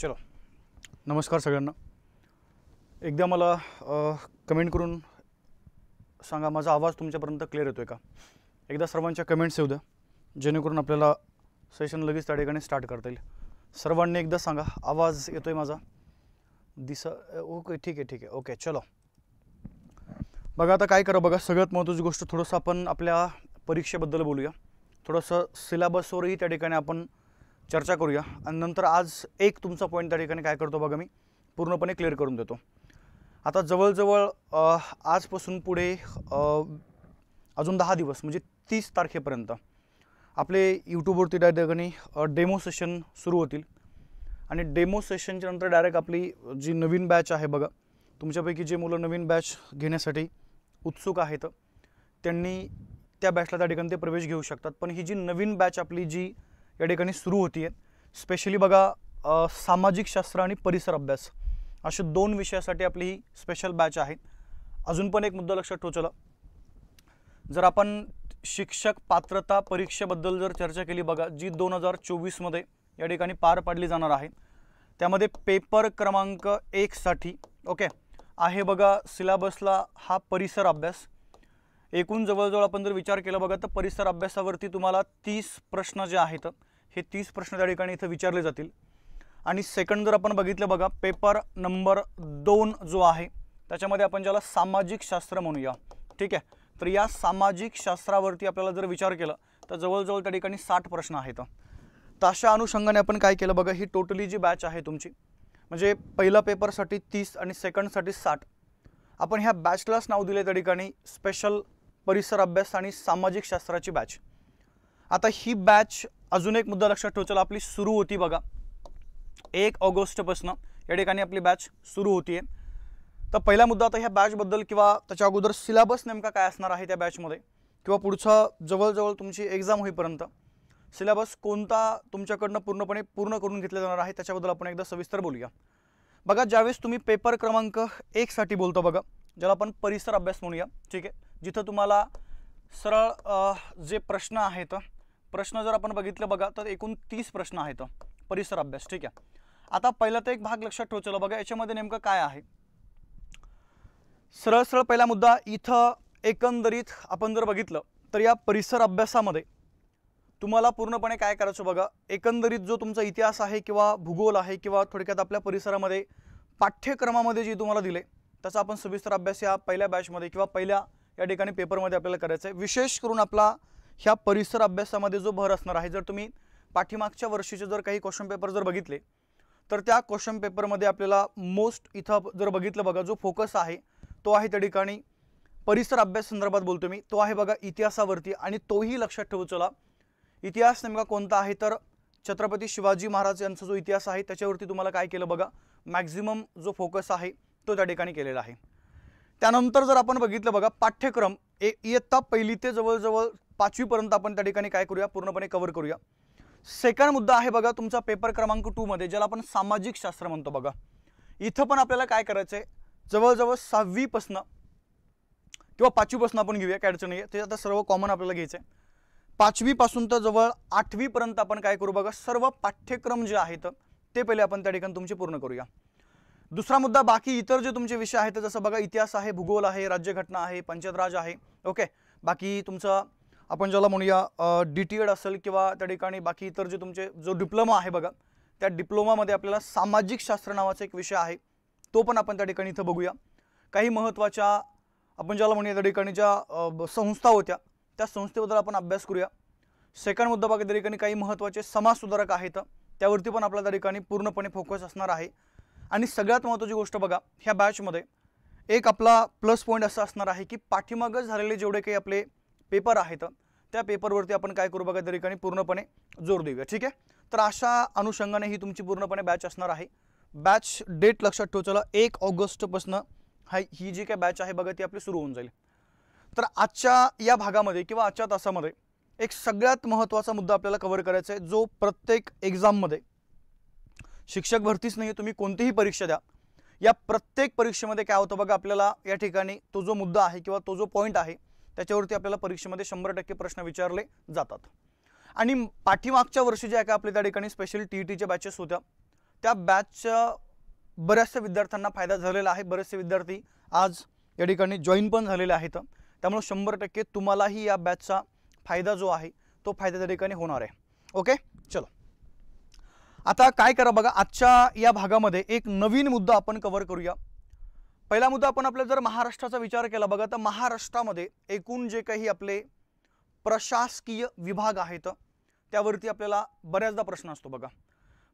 चलो नमस्कार सगळ्यांना एकदा मला कमेंट करून सांगा माझा आवाज तुमच्यापर्यंत क्लिअर येतो आहे का एकदा सर्वांच्या कमेंट्स येऊ द्या जेणेकरून आपल्याला सेशन लगेच त्या ठिकाणी स्टार्ट करता येईल सर्वांनी एकदा सांगा आवाज येतो आहे माझा दिसा ओके ठीक आहे ठीक आहे ओके चलो बघा आता काय करा बघा सगळ्यात महत्त्वाची गोष्ट थोडंसं आपण आपल्या परीक्षेबद्दल बोलूया थोडंसं सिलेबसवरही त्या ठिकाणी आपण चर्चा करूया आणि नंतर आज एक तुमचा पॉईंट त्या ठिकाणी काय करतो बघा मी पूर्णपणे क्लिअर करून देतो आता जवळजवळ आजपासून पुढे अजून दहा दिवस म्हणजे तीस तारखेपर्यंत आपले यूट्यूबवरती त्या ठिकाणी डेमो सेशन सुरू होतील आणि डेमो सेशनच्या नंतर डायरेक्ट आपली जी नवीन बॅच आहे बघा तुमच्यापैकी जे मुलं नवीन बॅच घेण्यासाठी उत्सुक आहेत त्यांनी त्या बॅचला त्या ठिकाणी ते प्रवेश घेऊ शकतात पण ही जी नवीन बॅच आपली जी या ठिकाणी सुरू होती आहेत स्पेशली बघा सामाजिक शास्त्र आणि परिसर अभ्यास असे दोन विषयासाठी आपली ही स्पेशल बॅच आहे अजून पण एक मुद्दा लक्षात ठोचला जर आपण शिक्षक पात्रता परीक्षेबद्दल जर चर्चा केली बघा जी दोन हजार चोवीसमध्ये या ठिकाणी पार पाडली जाणार आहे त्यामध्ये पेपर क्रमांक एकसाठी ओके आहे बघा सिलेबसला हा परिसर अभ्यास एकूण जवळजवळ आपण जर विचार केला बघा तर परिसर अभ्यासावरती तुम्हाला तीस प्रश्न जे आहेत हे तीस प्रश्न त्या ठिकाणी इथं विचारले जातील आणि सेकंड जर आपण बघितलं बघा पेपर नंबर दोन जो आहे त्याच्यामध्ये आपण ज्याला सामाजिक शास्त्र म्हणूया ठीक आहे तर या सामाजिक शास्त्रावरती आपल्याला जर विचार केला तर जवळजवळ त्या ठिकाणी साठ प्रश्न आहेत तर अशा अनुषंगाने आपण काय केलं बघा ही टोटली जी बॅच आहे तुमची म्हणजे पहिला पेपरसाठी तीस आणि सेकंडसाठी साठ आपण ह्या बॅचलाच नाव दिले त्या ठिकाणी स्पेशल परिसर अभ्यास आणि सामाजिक शास्त्राची बॅच आता ही बॅच अजून एक मुद्दा लक्षात ठेवचाल आपली सुरू होती बघा एक ऑगस्टपासनं या ठिकाणी आपली बॅच सुरू होती आहे तर पहिला मुद्दा आता ह्या बॅचबद्दल किंवा त्याच्या अगोदर सिलेबस नेमका काय असणार आहे त्या बॅचमध्ये किंवा पुढचं जवळजवळ तुमची एक्झाम होईपर्यंत सिलेबस कोणता तुमच्याकडनं पूर्णपणे पूर्ण करून घेतला जाणार आहे त्याच्याबद्दल आपण एकदा सविस्तर बोलूया बघा ज्यावेळेस तुम्ही पेपर क्रमांक एकसाठी बोलतो बघा ज्याला आपण परिसर अभ्यास म्हणूया ठीक आहे जिथं तुम्हाला सरळ जे प्रश्न आहेत प्रश्न जर आपण बघितलं बघा तर एकूण तीस प्रश्न आहेत परिसर अभ्यास ठीक आहे आता पहिला तर एक भाग लक्षात ठेवचला बघा याच्यामध्ये नेमकं काय आहे सरळ सरळ पहिला मुद्दा इथं एकंदरीत आपण जर बघितलं तर या परिसर अभ्यासामध्ये तुम्हाला पूर्णपणे काय करायचं बघा एकंदरीत जो तुमचा इतिहास आहे किंवा भूगोल आहे किंवा थोडक्यात आपल्या परिसरामध्ये पाठ्यक्रमामध्ये जे तुम्हाला दिले त्याचा आपण सविस्तर अभ्यास या पहिल्या बॅचमध्ये किंवा पहिल्या या ठिकाणी पेपरमध्ये आपल्याला करायचं आहे विशेष करून आपला ह्या परिसर अभ्यासामध्ये जो भर असणार आहे जर तुम्ही पाठीमागच्या वर्षीचे जर काही क्वेश्चन पेपर जर बघितले तर त्या क्वेश्चन पेपरमध्ये आपल्याला मोस्ट इथं जर बघितलं बघा जो फोकस आहे तो आहे त्या ठिकाणी परिसर अभ्यास संदर्भात बोलतो मी तो आहे बघा इतिहासावरती आणि तोही लक्षात ठेवू चला इतिहास नेमका कोणता आहे तर छत्रपती शिवाजी महाराज यांचा जो इतिहास आहे त्याच्यावरती तुम्हाला काय केलं बघा मॅक्झिमम जो फोकस आहे तो त्या ठिकाणी केलेला आहे त्यानंतर जर आपण बघितलं बघा पाठ्यक्रम ए इयत्ता पहिली ते जवळजवळ पाचवीपर्यंत आपण त्या ठिकाणी काय करूया पूर्णपणे कव्हर करूया सेकंड मुद्दा आहे बघा तुमचा पेपर क्रमांक टूमध्ये ज्याला आपण सामाजिक शास्त्र म्हणतो बघा इथं पण आपल्याला काय करायचं आहे जवळजवळ सहावीपासनं किंवा पाचवीपासून आपण घेऊया काय अडचण आहे ते आता सर्व कॉमन आपल्याला घ्यायचं आहे पाचवीपासून तर जवळ आठवीपर्यंत आपण काय करू बघा सर्व पाठ्यक्रम जे आहेत ते पहिले आपण त्या ठिकाणी तुमचे पूर्ण करूया दुसरा मुद्दा बाकी इतर जे तुमचे विषय आहेत जसं बघा इतिहास आहे भूगोल आहे राज्यघटना आहे पंचायतराज आहे ओके बाकी तुमचं आपण ज्याला म्हणूया डी टी एड असेल किंवा त्या ठिकाणी बाकी इतर जे तुमचे जो डिप्लोमा आहे बघा त्या डिप्लोमामध्ये आपल्याला सामाजिक शास्त्र नावाचा एक विषय आहे तो पण आपण त्या ठिकाणी इथं बघूया काही महत्त्वाच्या आपण ज्याला म्हणूया त्या ठिकाणी ज्या संस्था होत्या त्या संस्थेबद्दल आपण अभ्यास करूया सेकंड मुद्दा बघा त्या ठिकाणी काही महत्त्वाचे समाजसुधारक आहेत त्यावरती पण आपला त्या ठिकाणी पूर्णपणे फोकस असणार आहे आणि सगळ्यात महत्त्वाची गोष्ट बघा ह्या बॅचमध्ये एक आपला प्लस पॉईंट असा असणार आहे की पाठीमागं झालेले जेवढे काही आपले पेपर आहेत त्या पेपरवरती आपण काय करू बघा त्या ठिकाणी पूर्णपणे जोर देऊया ठीक आहे तर अशा अनुषंगाने ही तुमची पूर्णपणे बॅच असणार आहे बॅच डेट लक्षात ठेव एक ऑगस्टपासून हा ही जी काय बॅच आहे बघा ती आपली सुरू होऊन जाईल तर आजच्या या भागामध्ये किंवा आजच्या तासामध्ये एक सगळ्यात महत्त्वाचा मुद्दा आपल्याला कव्हर करायचा आहे जो प्रत्येक एक्झाममध्ये शिक्षक भरतीच नाही तुम्ही कोणतीही परीक्षा द्या या प्रत्येक परीक्षेमध्ये काय होतं बघा आपल्याला या ठिकाणी तो जो मुद्दा आहे किंवा तो जो पॉईंट आहे त्याच्यावरती आपल्याला परीक्षेमध्ये शंभर टक्के प्रश्न विचारले जातात आणि पाठीमागच्या वर्षी जे आहे का आपल्या त्या ठिकाणी स्पेशल टी ई टीच्या बॅचेस होत्या त्या बॅचच्या बऱ्याचशा विद्यार्थ्यांना फायदा झालेला आहे बरेचसे विद्यार्थी आज या ठिकाणी जॉईन पण झालेले आहेत त्यामुळे शंभर टक्के तुम्हालाही या बॅचचा फायदा जो आहे तो फायदा त्या ठिकाणी होणार आहे ओके चलो आता काय करा बघा आजच्या या भागामध्ये एक नवीन मुद्दा आपण कव्हर करूया पहिला मुद्दा आपण आपल्या जर महाराष्ट्राचा विचार केला बघा तर महाराष्ट्रामध्ये एकूण जे काही आपले प्रशासकीय विभाग आहेत त्यावरती आपल्याला बऱ्याचदा प्रश्न असतो बघा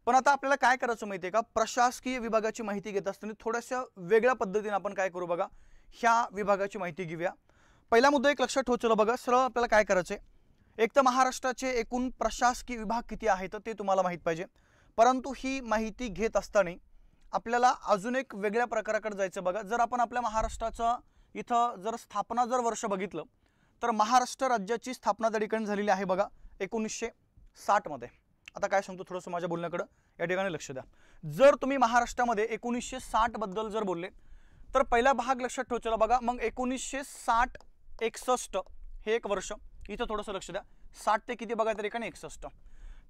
पण आता आपल्याला काय करायचं माहिती आहे का प्रशासकीय विभागाची माहिती घेत असताना थोड्याशा वेगळ्या पद्धतीने आपण काय करू बघा ह्या विभागाची माहिती घेऊया पहिला मुद्दा एक लक्षात ठेवचलो बघा सरळ आपल्याला काय करायचं आहे एक तर महाराष्ट्राचे एकूण प्रशासकीय विभाग किती आहेत ते तुम्हाला माहीत पाहिजे परंतु ही माहिती घेत असताना आपल्याला अजून एक वेगळ्या प्रकाराकडे जायचं बघा जर आपण आपल्या महाराष्ट्राचं इथं जर स्थापना जर वर्ष बघितलं तर महाराष्ट्र राज्याची स्थापना त्या ठिकाणी झालेली आहे बघा एकोणीसशे साठमध्ये आता काय सांगतो थोडंसं माझ्या बोलण्याकडं या ठिकाणी लक्ष द्या जर तुम्ही महाराष्ट्रामध्ये एकोणीसशे साठबद्दल जर बोलले तर पहिला भाग लक्षात ठेवचला बघा मग एकोणीसशे साठ एकसष्ट हे एक वर्ष इथं थोडंसं लक्ष द्या साठ ते किती बघा त्या ठिकाणी एकसष्ट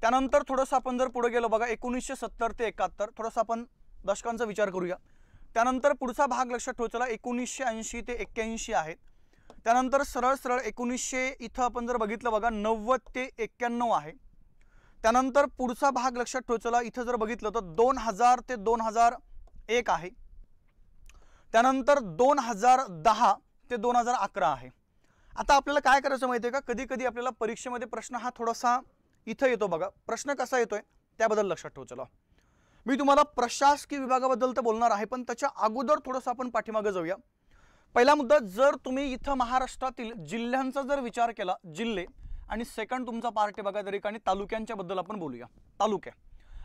त्यानंतर थोडंसं आपण जर पुढे गेलो बघा एकोणीसशे सत्तर ते एकाहत्तर थोडंसं आपण दशकांचा विचार करूया त्यानंतर पुढचा भाग लक्षात ठेवचला एकोणीसशे ऐंशी ते एक्क्याऐंशी आहेत त्यानंतर सरळ सरळ एकोणीसशे इथं आपण जर बघितलं बघा नव्वद ते एक्क्याण्णव आहे त्यानंतर पुढचा भाग लक्षात ठेवचला इथं जर बघितलं तर दोन हजार ते दोन हजार एक आहे त्यानंतर दोन हजार दहा ते दोन हजार अकरा आहे आता आपल्याला काय करायचं माहिती आहे का कधी कधी आपल्याला परीक्षेमध्ये प्रश्न हा थोडासा इथं येतो बघा प्रश्न कसा येतोय त्याबद्दल लक्षात ठेवू चला मी तुम्हाला प्रशासकीय विभागाबद्दल तर बोलणार आहे पण त्याच्या अगोदर थोडंसं आपण पाठीमागं जाऊया पहिला मुद्दा जर तुम्ही इथं महाराष्ट्रातील जिल्ह्यांचा जर विचार केला जिल्हे आणि सेकंड तुमचा पार्ट आहे बघा तरी आणि तालुक्यांच्या बद्दल आपण बोलूया तालुक्या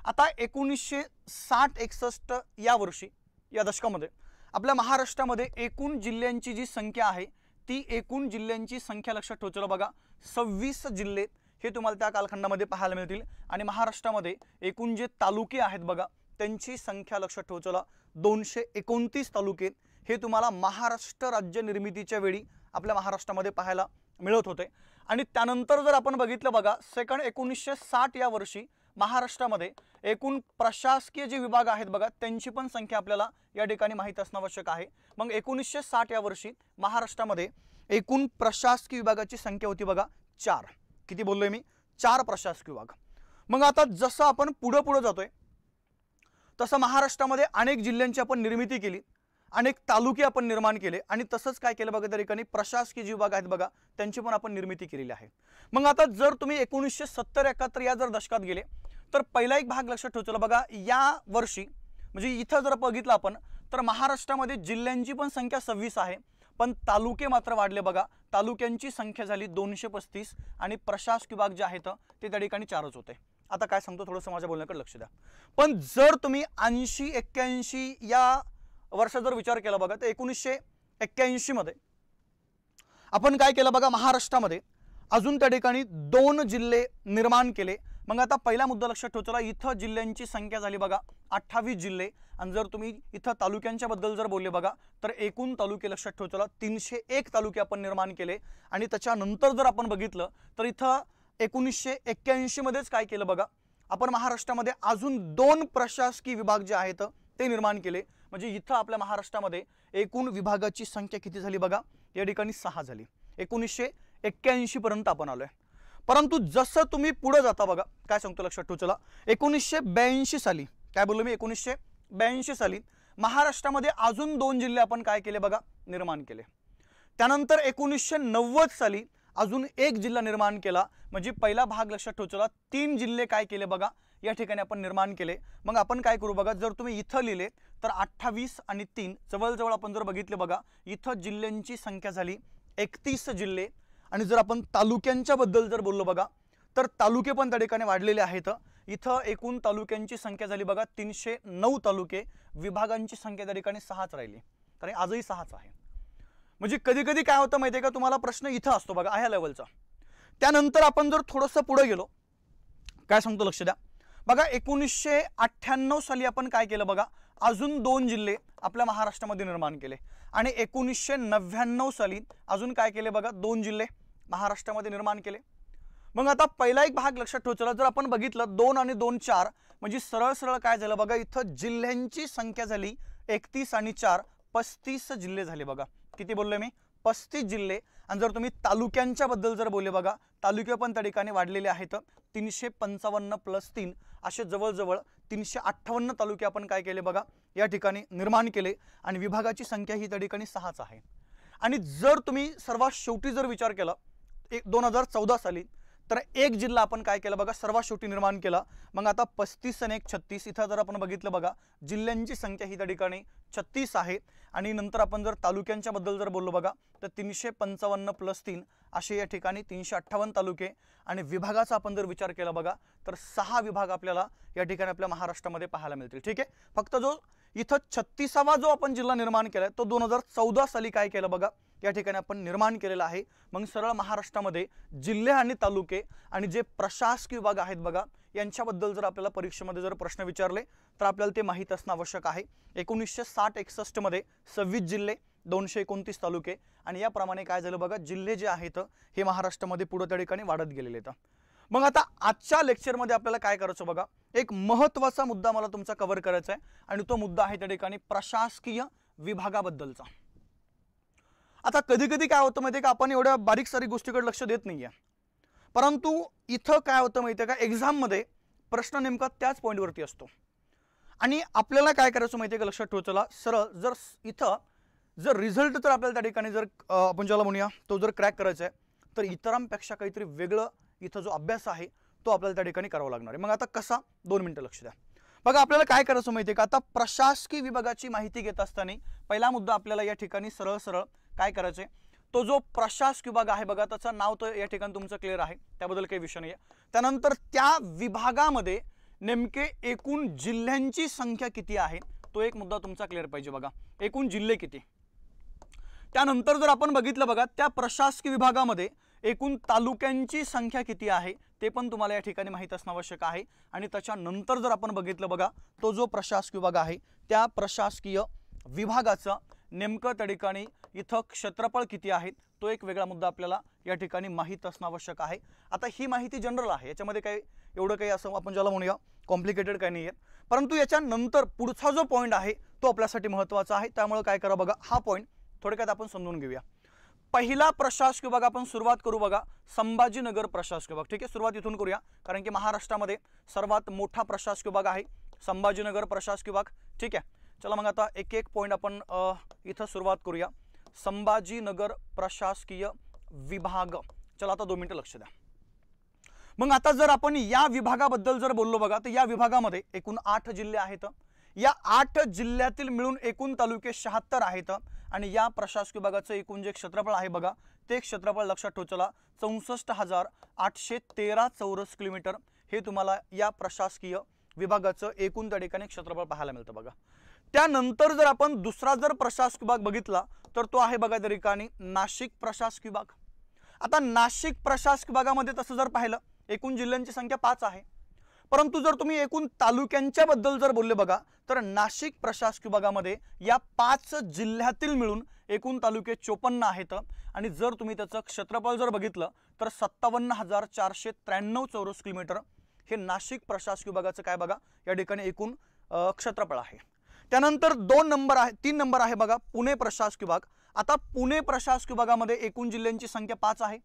आता एकोणीसशे साठ एकसष्ट या वर्षी या दशकामध्ये आपल्या महाराष्ट्रामध्ये एकूण जिल्ह्यांची जी संख्या आहे ती एकूण जिल्ह्यांची संख्या लक्षात ठेवचलं बघा सव्वीस जिल्हे हे तुम्हाला त्या कालखंडामध्ये पाहायला मिळतील आणि महाराष्ट्रामध्ये एकूण जे तालुके आहेत बघा त्यांची संख्या लक्षात ठेवचला दोनशे एकोणतीस तालुके हे तुम्हाला महाराष्ट्र राज्य निर्मितीच्या वेळी आपल्या महाराष्ट्रामध्ये पाहायला मिळत होते आणि त्यानंतर जर आपण बघितलं बघा सेकंड एकोणीसशे साठ या वर्षी महाराष्ट्रामध्ये एकूण प्रशासकीय जे विभाग आहेत बघा त्यांची पण संख्या आपल्याला या ठिकाणी माहीत असणं आवश्यक आहे मग एकोणीसशे साठ या वर्षी महाराष्ट्रामध्ये एकूण प्रशासकीय विभागाची संख्या होती बघा चार किती बोललोय मी चार प्रशासकीय विभाग मग आता जसं आपण पुढं पुढं जातोय तसं महाराष्ट्रामध्ये अनेक जिल्ह्यांची आपण निर्मिती केली अनेक तालुके आपण निर्माण केले आणि तसंच काय केलं बघा त्या ठिकाणी प्रशासकीय जी विभाग आहेत बघा त्यांची पण आपण निर्मिती केलेली आहे मग आता जर तुम्ही एकोणीसशे सत्तर एकाहत्तर या जर दशकात गेले तर पहिला एक भाग लक्षात ठेवतो बघा या वर्षी म्हणजे इथं जर बघितलं आपण तर महाराष्ट्रामध्ये जिल्ह्यांची पण संख्या सव्वीस आहे पण तालुके मात्र वाढले बघा तालुक्यांची संख्या झाली दोनशे पस्तीस आणि प्रशासक विभाग जे आहेत ते त्या ठिकाणी चारच होते आता काय सांगतो थोडंसं माझ्या बोलण्याकडे लक्ष द्या पण जर तुम्ही ऐंशी एक्क्याऐंशी या वर्षात जर विचार केला बघा तर एकोणीसशे मध्ये आपण काय केलं बघा महाराष्ट्रामध्ये अजून त्या ठिकाणी दोन जिल्हे निर्माण केले मग आता पहिला मुद्दा लक्षात ठेवतो इथं जिल्ह्यांची संख्या झाली बघा अठ्ठावीस जिल्हे आणि जर तुम्ही इथं तालुक्यांच्या बद्दल जर बोलले बघा तर एकूण तालुके लक्षात ठेवतो तीनशे एक तालुके आपण निर्माण केले आणि त्याच्यानंतर जर आपण बघितलं तर इथं एकोणीसशे एक्क्याऐंशीमध्येच काय केलं बघा आपण महाराष्ट्रामध्ये अजून दोन प्रशासकीय विभाग जे आहेत ते निर्माण केले म्हणजे इथं आपल्या महाराष्ट्रामध्ये एकूण विभागाची संख्या किती झाली बघा या ठिकाणी सहा झाली एकोणीसशे एक्क्याऐंशीपर्यंत आपण आलो आहे परंतु जसं तुम्ही पुढे जाता बघा काय सांगतो लक्षात ठेवला एकोणीसशे ब्याऐंशी साली काय बोललो मी एकोणीसशे ब्याऐंशी साली महाराष्ट्रामध्ये अजून दोन जिल्हे आपण काय केले बघा निर्माण केले त्यानंतर एकोणीसशे नव्वद साली अजून एक जिल्हा निर्माण केला म्हणजे पहिला भाग लक्षात ठेवचला तीन जिल्हे काय केले बघा या ठिकाणी आपण निर्माण केले मग आपण काय करू बघा जर तुम्ही इथं लिहिले तर अठ्ठावीस आणि तीन जवळजवळ आपण जर बघितले बघा इथं जिल्ह्यांची संख्या झाली एकतीस जिल्हे आणि जर आपण तालुक्यांच्याबद्दल जर बोललो बघा तर तालुके पण त्या ठिकाणी वाढलेले आहेत इथं एकूण तालुक्यांची संख्या झाली बघा तीनशे नऊ तालुके विभागांची संख्या त्या ठिकाणी सहाच राहिली कारण आजही सहाच आहे म्हणजे कधी कधी काय होतं माहिती आहे का तुम्हाला प्रश्न इथं असतो बघा ह्या लेवलचा त्यानंतर आपण जर थोडंसं पुढं गेलो काय सांगतो लक्ष द्या बघा एकोणीसशे अठ्ठ्याण्णव साली आपण काय केलं बघा अजून दोन जिल्हे आपल्या महाराष्ट्रामध्ये निर्माण केले आणि एकोणीसशे नव्याण्णव साली अजून काय केले बघा दोन जिल्हे महाराष्ट्रामध्ये निर्माण केले मग आता पहिला एक भाग लक्षात ठेवला जर आपण बघितलं दोन आणि दोन चार म्हणजे सरळ सरळ काय झालं बघा इथं जिल्ह्यांची संख्या झाली एकतीस आणि चार पस्तीस जिल्हे झाले बघा किती बोलले मी पस्तीस जिल्हे आणि जर तुम्ही तालुक्यांच्या बद्दल जर बोलले बघा तालुके पण त्या ठिकाणी वाढलेले आहेत तीनशे पंचावन्न प्लस तीन असे जवळजवळ तीनशे अठ्ठावन्न तालुके आपण काय केले बघा या ठिकाणी निर्माण केले आणि विभागाची संख्या ही त्या ठिकाणी सहाच आहे आणि जर तुम्ही सर्वात शेवटी जर विचार केला एक दोन हजार चौदा साली तर एक जिल्हा आपण काय केला बघा सर्वात शेवटी निर्माण केला मग आता पस्तीस आणि एक छत्तीस इथं जर आपण बघितलं बघा जिल्ह्यांची संख्या ही त्या ठिकाणी छत्तीस आहे आणि नंतर आपण जर तालुक्यांच्याबद्दल जर बोललो बघा तर तीनशे पंचावन्न प्लस तीन असे या ठिकाणी तीनशे अठ्ठावन्न तालुके आणि विभागाचा आपण जर विचार केला बघा तर सहा विभाग आपल्याला या ठिकाणी आपल्या महाराष्ट्रामध्ये पाहायला मिळतील ठीक आहे फक्त जो इथं छत्तीसावा जो आपण जिल्हा निर्माण केला तो दोन हजार चौदा साली काय केलं बघा या ठिकाणी आपण निर्माण केलेला आहे मग सरळ महाराष्ट्रामध्ये जिल्हे आणि तालुके आणि जे प्रशासकीय विभाग आहेत बघा यांच्याबद्दल जर आपल्याला परीक्षेमध्ये जर प्रश्न विचारले तर आपल्याला ते माहीत असणं आवश्यक आहे एकोणीसशे साठ एकसष्टमध्ये सव्वीस जिल्हे दोनशे एकोणतीस तालुके आणि याप्रमाणे काय झालं बघा जिल्हे जे आहेत हे महाराष्ट्रामध्ये पुढं त्या ठिकाणी वाढत गेलेले आहेत मग आता आजच्या लेक्चरमध्ये आपल्याला काय करायचं बघा एक महत्त्वाचा मुद्दा मला तुमचा कव्हर करायचा आहे आणि तो मुद्दा आहे त्या ठिकाणी प्रशासकीय विभागाबद्दलचा आता कधी कधी काय होतं माहिती आहे का आपण एवढ्या बारीक सारी गोष्टीकडे लक्ष देत नाही आहे परंतु इथं काय होतं माहिती आहे का एक्झाममध्ये प्रश्न नेमका त्याच पॉईंटवरती असतो आणि आपल्याला काय करायचं माहिती आहे का लक्षात ठेवचला सरळ जर इथं जर रिझल्ट तर आपल्याला त्या ठिकाणी जर आपण ज्याला म्हणूया तो जर क्रॅक करायचा आहे तर इतरांपेक्षा काहीतरी वेगळं इथं जो अभ्यास आहे तो आपल्याला त्या ठिकाणी करावा लागणार आहे मग आता कसा दोन मिनटं लक्ष द्या बघा आपल्याला काय करायचं माहिती आहे का आता प्रशासकीय विभागाची माहिती घेत असताना पहिला मुद्दा आपल्याला या ठिकाणी सरळ सरळ काय करायचंय तो जो प्रशासक विभाग आहे बघा त्याचं नाव तर या ठिकाणी तुमचं क्लिअर आहे त्याबद्दल काही विषय नाही आहे त्यानंतर त्या विभागामध्ये नेमके एकूण जिल्ह्यांची संख्या किती आहे तो एक मुद्दा तुमचा क्लिअर पाहिजे बघा एकूण जिल्हे किती त्यानंतर जर आपण बघितलं बघा त्या प्रशासकीय विभागामध्ये एकूण तालुक्यांची संख्या किती आहे ते पण तुम्हाला या ठिकाणी माहीत असणं आवश्यक आहे आणि त्याच्यानंतर जर आपण बघितलं बघा तो जो प्रशासकीय विभाग आहे त्या प्रशासकीय विभागाचं नेमकं त्या ठिकाणी इथं क्षेत्रफळ किती आहेत तो एक वेगळा मुद्दा आपल्याला या ठिकाणी माहीत असणं आवश्यक आहे आता ही माहिती जनरल आहे याच्यामध्ये काही एवढं काही असं आपण ज्याला म्हणूया कॉम्प्लिकेटेड काही नाही आहे परंतु याच्यानंतर पुढचा जो पॉईंट आहे तो आपल्यासाठी महत्त्वाचा आहे त्यामुळे काय करा बघा हा पॉईंट थोडक्यात आपण समजून घेऊया पहिला प्रशासकीय विभाग आपण सुरुवात करू बघा संभाजीनगर प्रशासकीय विभाग ठीक आहे सुरुवात इथून करूया कारण की महाराष्ट्रामध्ये सर्वात मोठा प्रशासकीय विभाग आहे संभाजीनगर प्रशासकीय विभाग ठीक आहे चला मग आता एक एक पॉईंट आपण इथं सुरुवात करूया संभाजीनगर प्रशासकीय विभाग चला आता दोन मिनटं लक्ष द्या मग आता जर आपण या विभागाबद्दल जर बोललो बघा तर या विभागामध्ये एकूण आठ जिल्हे आहेत या आठ जिल्ह्यातील मिळून एकूण तालुके शहात्तर आहेत आणि या प्रशासकीय विभागाचं एकूण जे क्षेत्रफळ आहे बघा ते क्षेत्रफळ लक्षात ठेवचला चौसष्ट हजार आठशे तेरा चौरस किलोमीटर हे तुम्हाला या प्रशासकीय विभागाचं एकूण त्या ठिकाणी क्षेत्रफळ पाहायला मिळतं बघा त्यानंतर जर आपण दुसरा जर प्रशासकीय विभाग बघितला तर तो आहे बघा त्या ठिकाणी नाशिक प्रशासकीय विभाग आता नाशिक प्रशासकीय विभागामध्ये तसं जर पाहिलं एकूण जिल्ह्यांची संख्या पाच आहे परंतु जर तुम्ही एकूण तालुक्यांच्या बद्दल जर बोलले बघा तर नाशिक प्रशासकीय विभागामध्ये या पाच जिल्ह्यातील मिळून एकूण तालुके चोपन्न आहेत आणि जर तुम्ही त्याचं क्षेत्रफळ जर बघितलं तर सत्तावन्न हजार चारशे त्र्याण्णव चौरस किलोमीटर हे नाशिक प्रशासकीय विभागाचं काय बघा या ठिकाणी एकूण क्षेत्रफळ आहे त्यानंतर दोन नंबर आहे तीन नंबर आहे बघा पुणे प्रशासकीय विभाग आता पुणे प्रशासकीय विभागामध्ये एकूण जिल्ह्यांची संख्या पाच आहे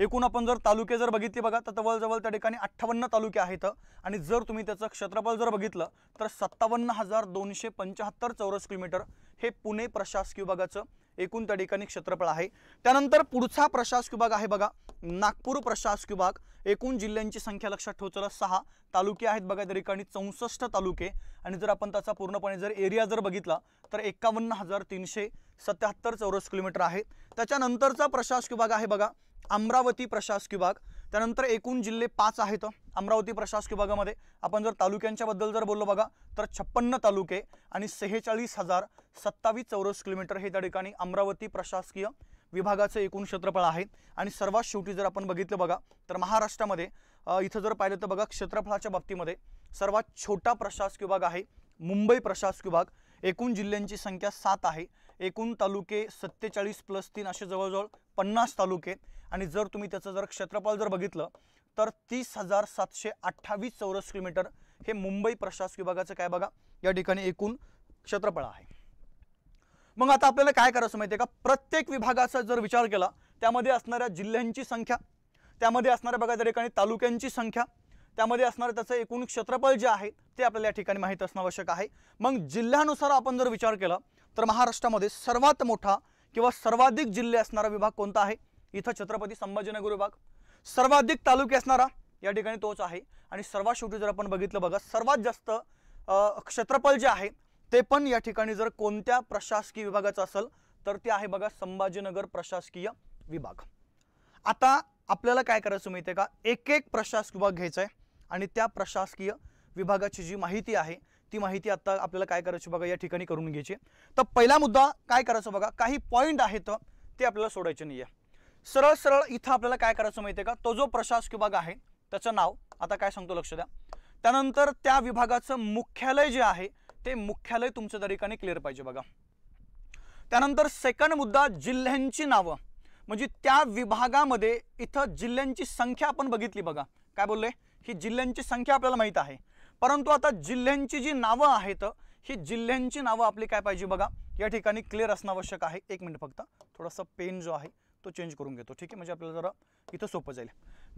एकूण आपण जर तालुके जर बघितले बघा तर जवळजवळ त्या ठिकाणी अठ्ठावन्न तालुके आहेत आणि जर तुम्ही त्याचं क्षेत्रफळ जर बघितलं तर सत्तावन्न हजार दोनशे पंच्याहत्तर चौरस किलोमीटर हे पुणे प्रशासकीय विभागाचं एकूण त्या ठिकाणी क्षेत्रफळ आहे त्यानंतर पुढचा प्रशासकीय विभाग आहे बघा नागपूर प्रशासकीय विभाग एकूण जिल्ह्यांची संख्या लक्षात ठेवचं सहा तालुके आहेत बघा त्या ठिकाणी चौसष्ट तालुके आणि जर आपण त्याचा पूर्णपणे जर एरिया जर बघितला तर एकावन्न हजार तीनशे सत्याहत्तर चौरस किलोमीटर आहे त्याच्यानंतरचा प्रशासकीय विभाग आहे बघा अमरावती प्रशासकीय विभाग त्यानंतर एकूण जिल्हे पाच आहेत अमरावती प्रशासकीय विभागामध्ये आपण जर तालुक्यांच्याबद्दल जर बोललो बघा तर छप्पन्न तालुके आणि सेहेचाळीस हजार सत्तावीस चौरस किलोमीटर हे त्या ठिकाणी अमरावती प्रशासकीय विभागाचं एकूण क्षेत्रफळ आहे आणि सर्वात शेवटी जर आपण बघितलं बघा तर महाराष्ट्रामध्ये इथं जर पाहिलं तर बघा क्षेत्रफळाच्या बाबतीमध्ये सर्वात छोटा प्रशासकीय विभाग आहे मुंबई प्रशासकीय विभाग एकूण जिल्ह्यांची संख्या सात आहे एकूण तालुके सत्तेचाळीस प्लस तीन असे जवळजवळ पन्नास तालुके आणि जर तुम्ही त्याचं जर क्षेत्रफळ जर बघितलं तर तीस हजार सातशे अठ्ठावीस चौरस किलोमीटर हे मुंबई प्रशासकीय विभागाचं काय बघा या ठिकाणी एकूण क्षेत्रफळ आहे मग आता आपल्याला काय करायचं माहिती आहे का प्रत्येक विभागाचा जर विचार केला त्यामध्ये असणाऱ्या जिल्ह्यांची संख्या त्यामध्ये असणाऱ्या बघा त्या ठिकाणी तालुक्यांची संख्या त्यामध्ये असणारं त्याचं एकूण क्षेत्रफळ जे आहे ते आपल्याला या ठिकाणी माहीत असणं आवश्यक आहे मग जिल्ह्यानुसार आपण जर विचार केला तर महाराष्ट्रामध्ये सर्वात मोठा किंवा सर्वाधिक जिल्हे असणारा विभाग कोणता आहे इथं छत्रपती संभाजीनगर विभाग सर्वाधिक तालुके असणारा या ठिकाणी तोच आहे आणि सर्वात शेवटी जर आपण बघितलं बघा सर्वात जास्त क्षेत्रफळ जे आहे ते पण या ठिकाणी जर कोणत्या प्रशासकीय विभागाचं असेल तर ते आहे बघा संभाजीनगर प्रशासकीय विभाग आता आपल्याला काय करायचं माहिती आहे का एक एक प्रशासकीय विभाग घ्यायचा आहे आणि त्या प्रशासकीय विभागाची जी माहिती आहे ती माहिती आता आपल्याला काय करायची बघा या ठिकाणी करून घ्यायची तर पहिला मुद्दा काय करायचं बघा काही पॉईंट आहेत ते आपल्याला सोडायचे नाही आहे सरळ सरळ इथं आपल्याला काय करायचं माहिती आहे का तो जो प्रशासकीय विभाग आहे त्याचं नाव आता काय सांगतो लक्ष द्या त्यानंतर त्या विभागाचं मुख्यालय जे आहे ते मुख्यालय तुमच्या तरीकाने क्लिअर पाहिजे बघा त्यानंतर सेकंड मुद्दा जिल्ह्यांची नावं म्हणजे त्या विभागामध्ये इथं जिल्ह्यांची संख्या आपण बघितली बघा काय बोलले ही जिल्ह्यांची संख्या आपल्याला माहीत आहे परंतु आता जिल्ह्यांची जी नावं आहेत ही जिल्ह्यांची नावं आपली काय पाहिजे बघा या ठिकाणी क्लिअर असणं आवश्यक आहे एक मिनिट फक्त थोडंसं पेन जो आहे तो चेंज करून घेतो ठीक आहे म्हणजे आपल्याला जरा इथं सोपं जाईल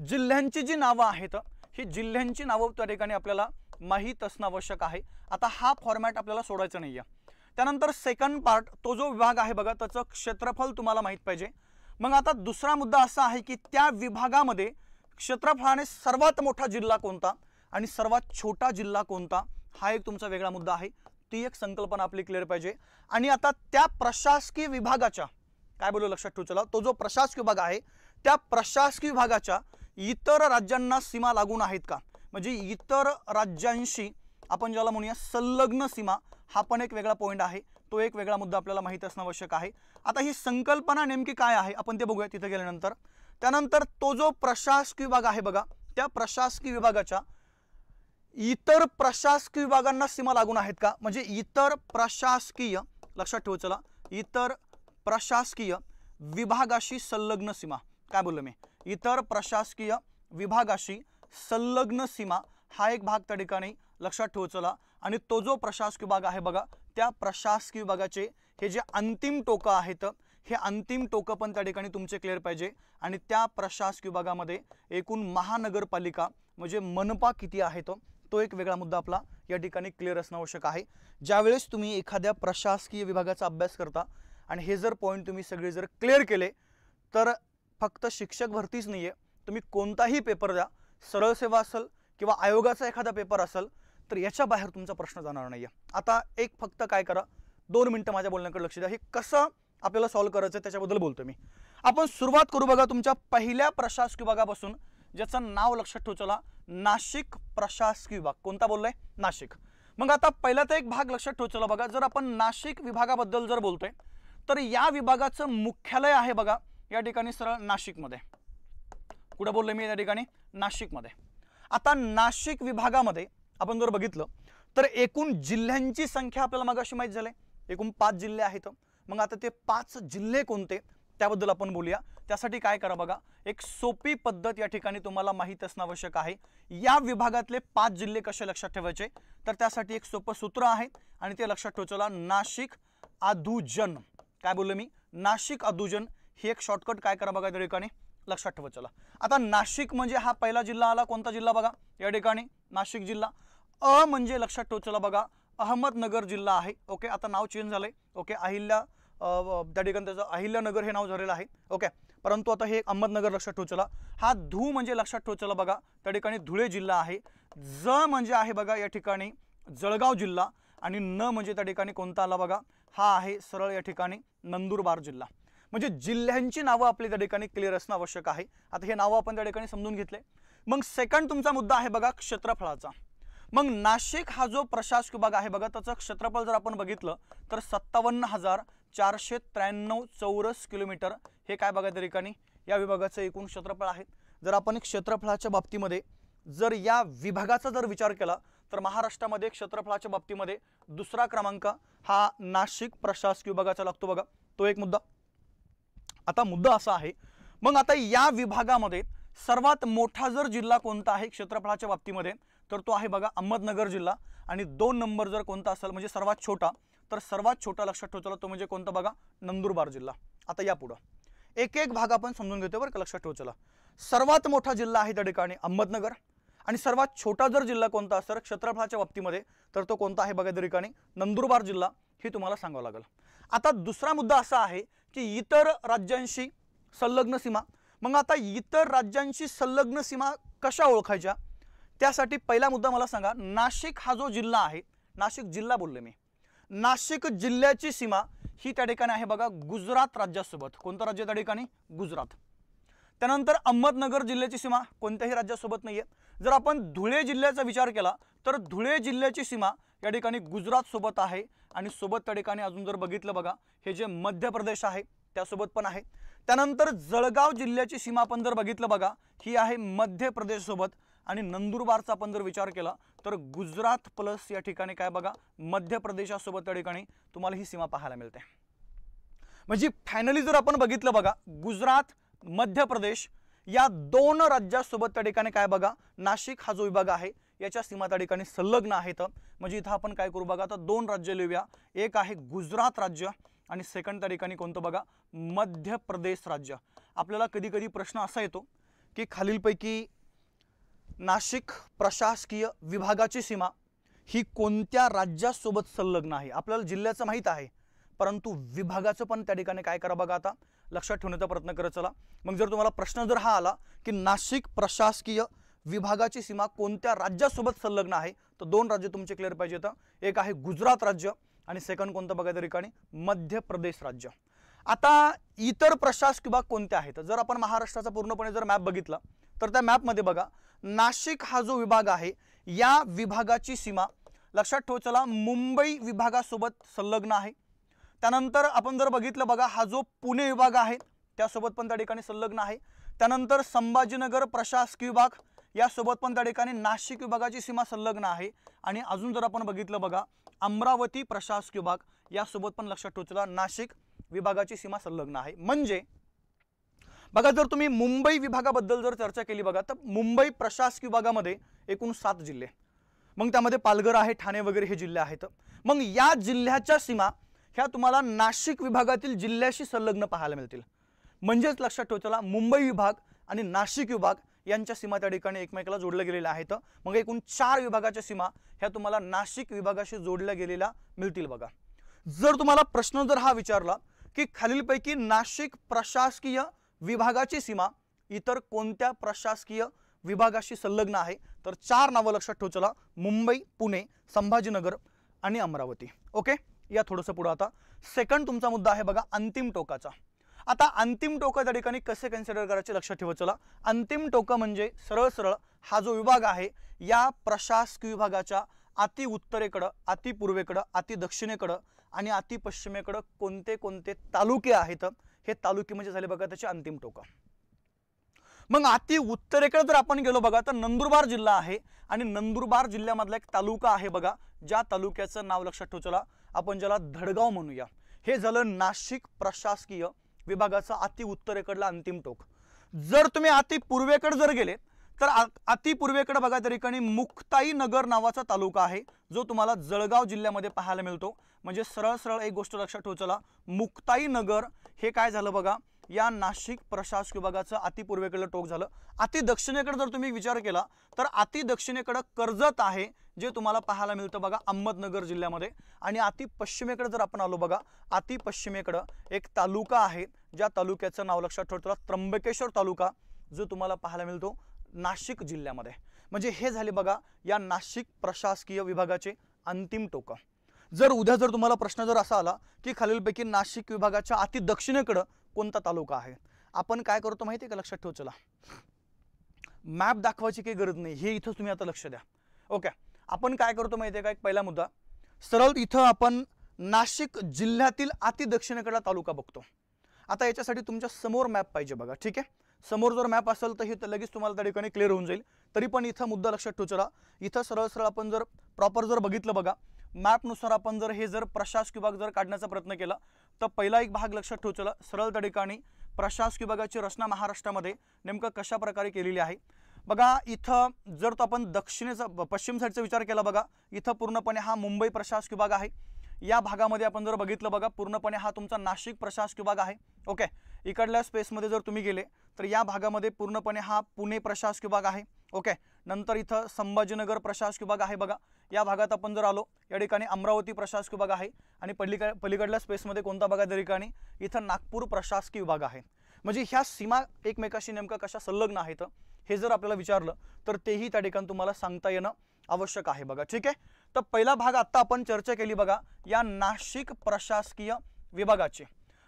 जिल्ह्यांची जी नावं आहेत ही जिल्ह्यांची नावं त्या ठिकाणी आपल्याला माहीत असणं आवश्यक आहे आता हा फॉर्मॅट आपल्याला सोडायचा नाही आहे त्यानंतर सेकंड पार्ट तो जो विभाग आहे बघा त्याचं क्षेत्रफळ तुम्हाला माहीत पाहिजे मग आता दुसरा मुद्दा असा आहे की त्या विभागामध्ये क्षेत्रफळाने सर्वात मोठा जिल्हा कोणता आणि सर्वात छोटा जिल्हा कोणता हा एक तुमचा वेगळा मुद्दा आहे ती एक संकल्पना आपली क्लिअर पाहिजे आणि आता त्या प्रशासकीय विभागाच्या काय बोलू लक्षात ठेवू चला तो जो प्रशासकीय विभाग आहे त्या प्रशासकीय विभागाच्या इतर राज्यांना सीमा लागून आहेत का म्हणजे इतर राज्यांशी आपण ज्याला म्हणूया संलग्न सीमा हा पण एक वेगळा पॉईंट आहे तो एक वेगळा मुद्दा आपल्याला माहीत असणं आवश्यक आहे आता ही संकल्पना नेमकी काय आहे आपण ते बघूया तिथे गेल्यानंतर त्यानंतर तो जो प्रशासकीय विभाग आहे बघा त्या प्रशासकीय विभागाच्या इतर प्रशासकीय विभागांना सीमा लागून आहेत का म्हणजे इतर प्रशासकीय लक्षात ठेवू चला इतर प्रशासकीय विभागाशी संलग्न सीमा काय बोललो मी इतर प्रशासकीय विभागाशी संलग्न सीमा हा एक भाग त्या ठिकाणी लक्षात ठेवचला आणि तो जो प्रशासकीय विभाग आहे बघा त्या प्रशासकीय विभागाचे हे जे अंतिम टोकं आहेत हे अंतिम टोकं पण त्या ठिकाणी तुमचे क्लिअर पाहिजे आणि त्या प्रशासकीय विभागामध्ये एकूण महानगरपालिका म्हणजे मनपा किती आहे तो तो एक वेगळा मुद्दा आपला या ठिकाणी क्लिअर असणं आवश्यक आहे ज्यावेळेस तुम्ही एखाद्या प्रशासकीय विभागाचा अभ्यास करता आणि हे जर पॉईंट तुम्ही सगळे जर क्लिअर केले तर फक्त शिक्षक भरतीच नाही आहे तुम्ही कोणताही पेपर द्या सरळ सेवा असेल किंवा आयोगाचा एखादा पेपर असेल तर याच्या बाहेर तुमचा प्रश्न जाणार नाही आहे आता एक फक्त काय करा दोन मिनटं माझ्या बोलण्याकडे लक्ष द्या हे कसं आपल्याला सॉल्व्ह करायचं आहे त्याच्याबद्दल बोलतो मी आपण सुरुवात करू बघा तुमच्या पहिल्या प्रशासकीय विभागापासून ज्याचं नाव लक्षात ठेवू नाशिक प्रशासकीय विभाग कोणता बोललाय नाशिक मग आता पहिला तर एक भाग लक्षात ठेवू बघा जर आपण नाशिक विभागाबद्दल जर बोलतोय तर या विभागाचं मुख्यालय आहे बघा या ठिकाणी सरळ नाशिकमध्ये कुठं बोलले मी या ठिकाणी नाशिकमध्ये आता नाशिक विभागामध्ये आपण जर बघितलं तर एकूण जिल्ह्यांची संख्या आपल्याला मगाशी माहीत झाली एकूण पाच जिल्हे आहेत मग आता ते पाच जिल्हे कोणते त्याबद्दल आपण बोलूया त्यासाठी काय करा बघा एक सोपी पद्धत या ठिकाणी तुम्हाला माहीत असणं आवश्यक आहे या विभागातले पाच जिल्हे कसे लक्षात ठेवायचे तर त्यासाठी एक सोपं सूत्र आहे आणि ते लक्षात ठेवचला नाशिक आधुजन काय बोललो मी नाशिक अदूजन ही एक शॉर्टकट काय करा बघा त्या ठिकाणी लक्षात ठेवत चला आता नाशिक म्हणजे हा पहिला जिल्हा आला कोणता जिल्हा बघा या ठिकाणी नाशिक जिल्हा अ म्हणजे लक्षात ठेवत चला बघा अहमदनगर जिल्हा आहे ओके आता नाव चेंज झालं आहे ओके अहिल्या त्या ठिकाणी त्याचं अहिल्यानगर हे नाव झालेलं आहे ओके परंतु आता हे अहमदनगर लक्षात ठेवू चला हा धू म्हणजे लक्षात ठेवू चला बघा त्या ठिकाणी धुळे जिल्हा आहे ज म्हणजे आहे बघा या ठिकाणी जळगाव जिल्हा आणि न म्हणजे त्या ठिकाणी कोणता आला बघा हा आहे सरळ या ठिकाणी नंदुरबार जिल्हा म्हणजे जिल्ह्यांची नावं आपली त्या ठिकाणी क्लिअर असणं आवश्यक आहे आता हे नावं आपण त्या ठिकाणी समजून घेतले मग सेकंड तुमचा मुद्दा आहे बघा क्षेत्रफळाचा मग नाशिक हा जो प्रशासकीय विभाग आहे बघा त्याचं क्षेत्रफळ जर आपण बघितलं तर सत्तावन्न हजार चारशे त्र्याण्णव चौरस किलोमीटर हे काय बघा त्या ठिकाणी या विभागाचं एकूण क्षेत्रफळ आहे जर आपण क्षेत्रफळाच्या बाबतीमध्ये जर या विभागाचा जर विचार केला तर महाराष्ट्रामध्ये क्षेत्रफळाच्या बाबतीमध्ये दुसरा क्रमांक हा नाशिक प्रशासकीय विभागाचा लागतो बघा तो एक मुद्दा आता मुद्दा असा आहे मग आता या विभागामध्ये सर्वात मोठा जर जिल्हा कोणता आहे क्षेत्रफळाच्या बाबतीमध्ये तर तो आहे बघा अहमदनगर जिल्हा आणि दोन नंबर जर कोणता असेल म्हणजे सर्वात छोटा तर सर्वात छोटा लक्षात ठेवतो तो म्हणजे कोणता बघा नंदुरबार जिल्हा आता यापुढं एक एक भाग आपण समजून घेतो बरं का लक्षात ठेवला सर्वात मोठा जिल्हा आहे त्या ठिकाणी अहमदनगर आणि सर्वात छोटा जर जिल्हा कोणता असेल क्षेत्रफळाच्या बाबतीमध्ये तर तो कोणता आहे बघा ठिकाणी नंदुरबार जिल्हा हे तुम्हाला सांगावं लागेल आता दुसरा मुद्दा असा आहे की इतर राज्यांशी संलग्न सीमा मग आता इतर राज्यांशी संलग्न सीमा कशा ओळखायच्या त्यासाठी पहिला मुद्दा मला सांगा नाशिक हा जो जिल्हा आहे नाशिक जिल्हा बोलले मी नाशिक जिल्ह्याची सीमा ही त्या ठिकाणी आहे बघा गुजरात राज्यासोबत कोणतं राज्य त्या ठिकाणी गुजरात त्यानंतर अहमदनगर जिल्ह्याची सीमा कोणत्याही राज्यासोबत नाही आहे जर आपण धुळे जिल्ह्याचा विचार केला तर धुळे जिल्ह्याची सीमा या ठिकाणी गुजरातसोबत आहे आणि सोबत त्या ठिकाणी अजून जर बघितलं बघा हे जे मध्य प्रदेश आहे त्यासोबत पण आहे त्यानंतर जळगाव जिल्ह्याची सीमा आपण जर बघितलं बघा ही आहे मध्य प्रदेशसोबत आणि नंदुरबारचा आपण जर विचार केला तर गुजरात प्लस या ठिकाणी काय बघा मध्य प्रदेशासोबत त्या ठिकाणी तुम्हाला ही सीमा पाहायला मिळते म्हणजे फायनली जर आपण बघितलं बघा गुजरात मध्य प्रदेश या दोन राज्यासोबत त्या ठिकाणी काय बघा नाशिक हा जो विभाग आहे याच्या सीमा त्या ठिकाणी संलग्न आहेत म्हणजे इथं आपण काय करू बघा तर दोन राज्य लिहूया एक आहे गुजरात राज्य आणि सेकंड त्या ठिकाणी कोणतं बघा मध्य प्रदेश राज्य आपल्याला कधी कधी प्रश्न असा येतो की खालीलपैकी नाशिक प्रशासकीय विभागाची सीमा ही कोणत्या राज्यासोबत संलग्न आहे आपल्याला जिल्ह्याचं माहीत आहे परंतु विभागाचं पण त्या ठिकाणी काय करा बघा आता लक्षात ठेवण्याचा प्रयत्न करत चला मग जर तुम्हाला प्रश्न जर हा आला की नाशिक प्रशासकीय विभागाची सीमा कोणत्या राज्यासोबत संलग्न आहे तर दोन राज्य तुमचे क्लिअर पाहिजे एक आहे गुजरात राज्य आणि सेकंड कोणतं त्या ठिकाणी मध्य प्रदेश राज्य आता इतर प्रशासकीय भाग कोणते आहेत जर आपण महाराष्ट्राचा पूर्णपणे जर मॅप बघितला तर त्या मॅपमध्ये बघा नाशिक हा जो विभाग आहे या विभागाची सीमा लक्षात ठेव चला मुंबई विभागासोबत संलग्न आहे त्यानंतर आपण जर बघितलं बघा हा जो पुणे विभाग आहे त्यासोबत पण त्या ठिकाणी संलग्न आहे त्यानंतर संभाजीनगर प्रशासकीय विभाग यासोबत पण त्या ठिकाणी नाशिक विभागाची सीमा संलग्न आहे आणि अजून जर आपण बघितलं बघा अमरावती प्रशासकीय विभाग यासोबत पण लक्षात ठेवचला नाशिक विभागाची सीमा संलग्न आहे म्हणजे बघा जर तुम्ही मुंबई विभागाबद्दल जर चर्चा केली बघा तर मुंबई प्रशासकीय विभागामध्ये एकूण सात जिल्हे मग त्यामध्ये पालघर आहे ठाणे वगैरे हे जिल्हे आहेत मग या जिल्ह्याच्या सीमा ह्या तुम्हाला नाशिक विभागातील जिल्ह्याशी संलग्न पाहायला मिळतील म्हणजेच लक्षात ठेवला मुंबई विभाग आणि नाशिक विभाग यांच्या सीमा त्या ठिकाणी एकमेकाला जोडल्या गेलेल्या आहेत मग एकूण चार विभागाच्या सीमा ह्या तुम्हाला नाशिक विभागाशी जोडल्या गेलेल्या मिळतील बघा जर तुम्हाला प्रश्न जर हा विचारला की खालीलपैकी नाशिक प्रशासकीय विभागाची सीमा इतर कोणत्या प्रशासकीय विभागाशी संलग्न आहे तर चार नावं लक्षात ठेवचला मुंबई पुणे संभाजीनगर आणि अमरावती ओके या थोडंसं पुढं आता सेकंड तुमचा मुद्दा आहे बघा अंतिम टोकाचा आता अंतिम टोकं त्या ठिकाणी कसे कन्सिडर करायचे लक्षात ठेवत चला अंतिम टोकं म्हणजे सरळ सरळ हा जो विभाग आहे या प्रशासकीय विभागाच्या अति उत्तरेकडं अति पूर्वेकडं अति दक्षिणेकडं आणि अति पश्चिमेकडं कोणते कोणते तालुके आहेत हे तालुके म्हणजे झाले बघा त्याचे अंतिम टोकं मग अति उत्तरेकडे जर आपण गेलो बघा तर नंदुरबार जिल्हा आहे आणि नंदुरबार जिल्ह्यामधला एक तालुका आहे बघा ज्या तालुक्याचं नाव लक्षात ठेवचला आपण ज्याला धडगाव म्हणूया हे झालं नाशिक प्रशासकीय विभागाचं अति उत्तरेकडला अंतिम टोक जर तुम्ही अति पूर्वेकडे जर गेले तर अति पूर्वेकडे बघा त्या ठिकाणी मुक्ताई नगर नावाचा तालुका आहे जो तुम्हाला जळगाव जिल्ह्यामध्ये पाहायला मिळतो म्हणजे सरळ सरळ एक गोष्ट लक्षात ठेवचला मुक्ताई नगर हे काय झालं बघा या नाशिक प्रशासक विभागाचं अतिपूर्वेकडलं टोक झालं अति दक्षिणेकडे जर तुम्ही विचार केला तर अति दक्षिणेकडं कर्जत आहे जे तुम्हाला पाहायला मिळतं बघा अहमदनगर जिल्ह्यामध्ये आणि अति पश्चिमेकडे जर आपण आलो बघा अति पश्चिमेकडं एक तालुका आहे ज्या तालुक्याचं नाव लक्षात ठेवतो त्र्यंबकेश्वर तालुका जो तुम्हाला पाहायला मिळतो नाशिक जिल्ह्यामध्ये म्हणजे हे झाले बघा या नाशिक प्रशासकीय विभागाचे अंतिम टोकं जर उद्या जर तुम्हाला प्रश्न जर असा आला की खालीलपैकी नाशिक विभागाच्या अति दक्षिणेकडं कोणता तालुका आहे आपण काय करतो माहिती आहे का लक्षात ठेव चला मॅप दाखवायची काही गरज नाही हे इथं तुम्ही आता लक्ष द्या ओके आपण काय करतो माहिती आहे का एक पहिला मुद्दा सरळ इथं आपण नाशिक जिल्ह्यातील अति दक्षिणेकडला तालुका बघतो आता याच्यासाठी तुमच्या समोर मॅप पाहिजे बघा ठीक आहे समोर जर मॅप असेल तर हे लगेच तुम्हाला त्या ठिकाणी क्लिअर होऊन जाईल तरी पण इथं मुद्दा लक्षात ठेवचला इथं सरळ सरळ आपण जर प्रॉपर जर बघितलं बघा मॅपनुसार आपण जर हे जर प्रशासकीय विभाग जर काढण्याचा प्रयत्न केला तर पहिला एक भाग लक्षात ठेवचला सरळ त्या ठिकाणी प्रशासकीय विभागाची रचना महाराष्ट्रामध्ये नेमकं कशा प्रकारे केलेली आहे बघा इथं जर तो आपण दक्षिणेचा पश्चिम साईडचा विचार केला बघा इथं पूर्णपणे हा मुंबई प्रशासकीय विभाग आहे या भागामध्ये आपण जर बघितलं बघा पूर्णपणे हा तुमचा नाशिक प्रशासकीय विभाग आहे ओके इकडल्या स्पेसमध्ये जर तुम्ही गेले तर या भागामध्ये पूर्णपणे हा पुणे प्रशासकीय विभाग आहे ओके नंतर इथं संभाजीनगर प्रशासकीय विभाग आहे बघा या भागात आपण जर आलो या ठिकाणी अमरावती प्रशासकीय विभाग आहे आणि पलीक पलीकडल्या स्पेसमध्ये कोणता भाग आहे त्या ठिकाणी इथं नागपूर प्रशासकीय विभाग आहे म्हणजे ह्या सीमा एकमेकाशी नेमका कशा संलग्न आहेत हे जर आपल्याला विचारलं तर तेही त्या ठिकाणी तुम्हाला सांगता येणं आवश्यक आहे बघा ठीक आहे तर पहिला भाग आत्ता आपण चर्चा केली बघा या नाशिक प्रशासकीय विभागाची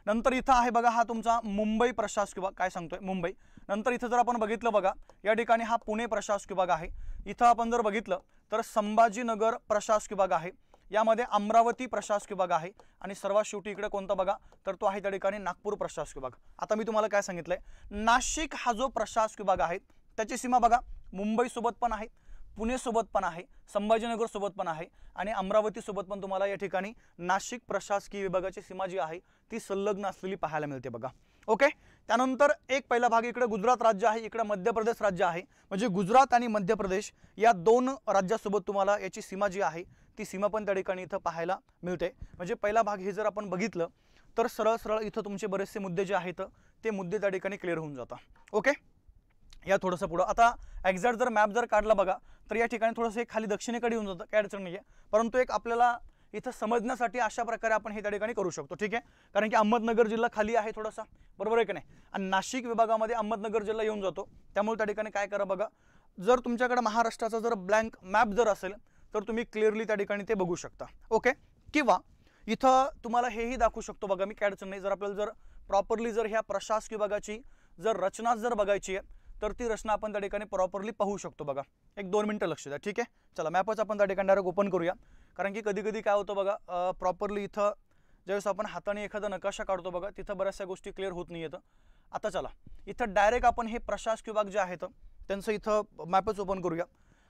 नंतर इथं आहे बघा हा तुमचा मुंबई प्रशासकीय विभाग काय सांगतोय मुंबई नंतर इथं जर आपण बघितलं बघा या ठिकाणी हा पुणे प्रशासकीय विभाग आहे इथं आपण जर बघितलं तर संभाजीनगर प्रशासकीय विभाग आहे यामध्ये अमरावती प्रशासकीय विभाग आहे आणि सर्वात शेवटी इकडे कोणता बघा तर तो आहे त्या ठिकाणी नागपूर प्रशासकीय विभाग आता मी तुम्हाला काय सांगितलंय नाशिक हा जो प्रशासकीय विभाग आहे त्याची सीमा बघा मुंबईसोबत पण आहे पुणेसोबत पण आहे संभाजीनगरसोबत पण आहे आणि अमरावतीसोबत पण तुम्हाला या ठिकाणी नाशिक प्रशासकीय विभागाची सीमा जी आहे ती संलग्न असलेली पाहायला मिळते बघा ओके त्यानंतर एक पहिला भाग इकडे गुजरात राज्य आहे इकडे मध्य प्रदेश राज्य आहे म्हणजे गुजरात आणि मध्य प्रदेश या दोन राज्यासोबत तुम्हाला याची सीमा जी आहे ती सीमा पण त्या ठिकाणी इथं पाहायला मिळते म्हणजे पहिला भाग हे जर आपण बघितलं तर सरळ सरळ इथं तुमचे बरेचसे मुद्दे जे आहेत ते मुद्दे त्या ठिकाणी क्लिअर होऊन जातात ओके या थोडंसं पुढं आता एक्झॅक्ट जर मॅप जर काढला बघा तर या ठिकाणी थोडंसं एक खाली दक्षिणेकडे येऊन जातं काय अडचण नाही आहे परंतु एक आपल्याला इथं समजण्यासाठी अशा प्रकारे आपण हे त्या ठिकाणी करू शकतो ठीक आहे कारण की अहमदनगर जिल्हा खाली आहे थोडासा बरोबर आहे का नाही आणि नाशिक विभागामध्ये अहमदनगर जिल्हा येऊन जातो त्यामुळे त्या ठिकाणी काय करा बघा जर तुमच्याकडे महाराष्ट्राचा जर ब्लँक मॅप जर असेल तर तुम्ही क्लिअरली त्या ठिकाणी ते बघू शकता ओके किंवा इथं तुम्हाला हेही दाखवू शकतो बघा मी काय अडचण नाही जर आपल्याला जर प्रॉपरली जर ह्या प्रशासकीय विभागाची जर रचना जर बघायची आहे तर ती रचना आपण त्या ठिकाणी प्रॉपरली पाहू शकतो बघा एक दोन मिनटं लक्ष द्या ठीक आहे चला मॅपच आपण त्या ठिकाणी डायरेक्ट ओपन करूया कारण की कधी कधी काय होतं बघा प्रॉपरली इथं ज्यावेळेस आपण हाताने एखादा नकाशा काढतो बघा तिथं बऱ्याचशा गोष्टी क्लिअर होत नाही येतं आता चला इथं डायरेक्ट आपण हे प्रशासकीय विभाग जे आहेत त्यांचं इथं मॅपच ओपन करूया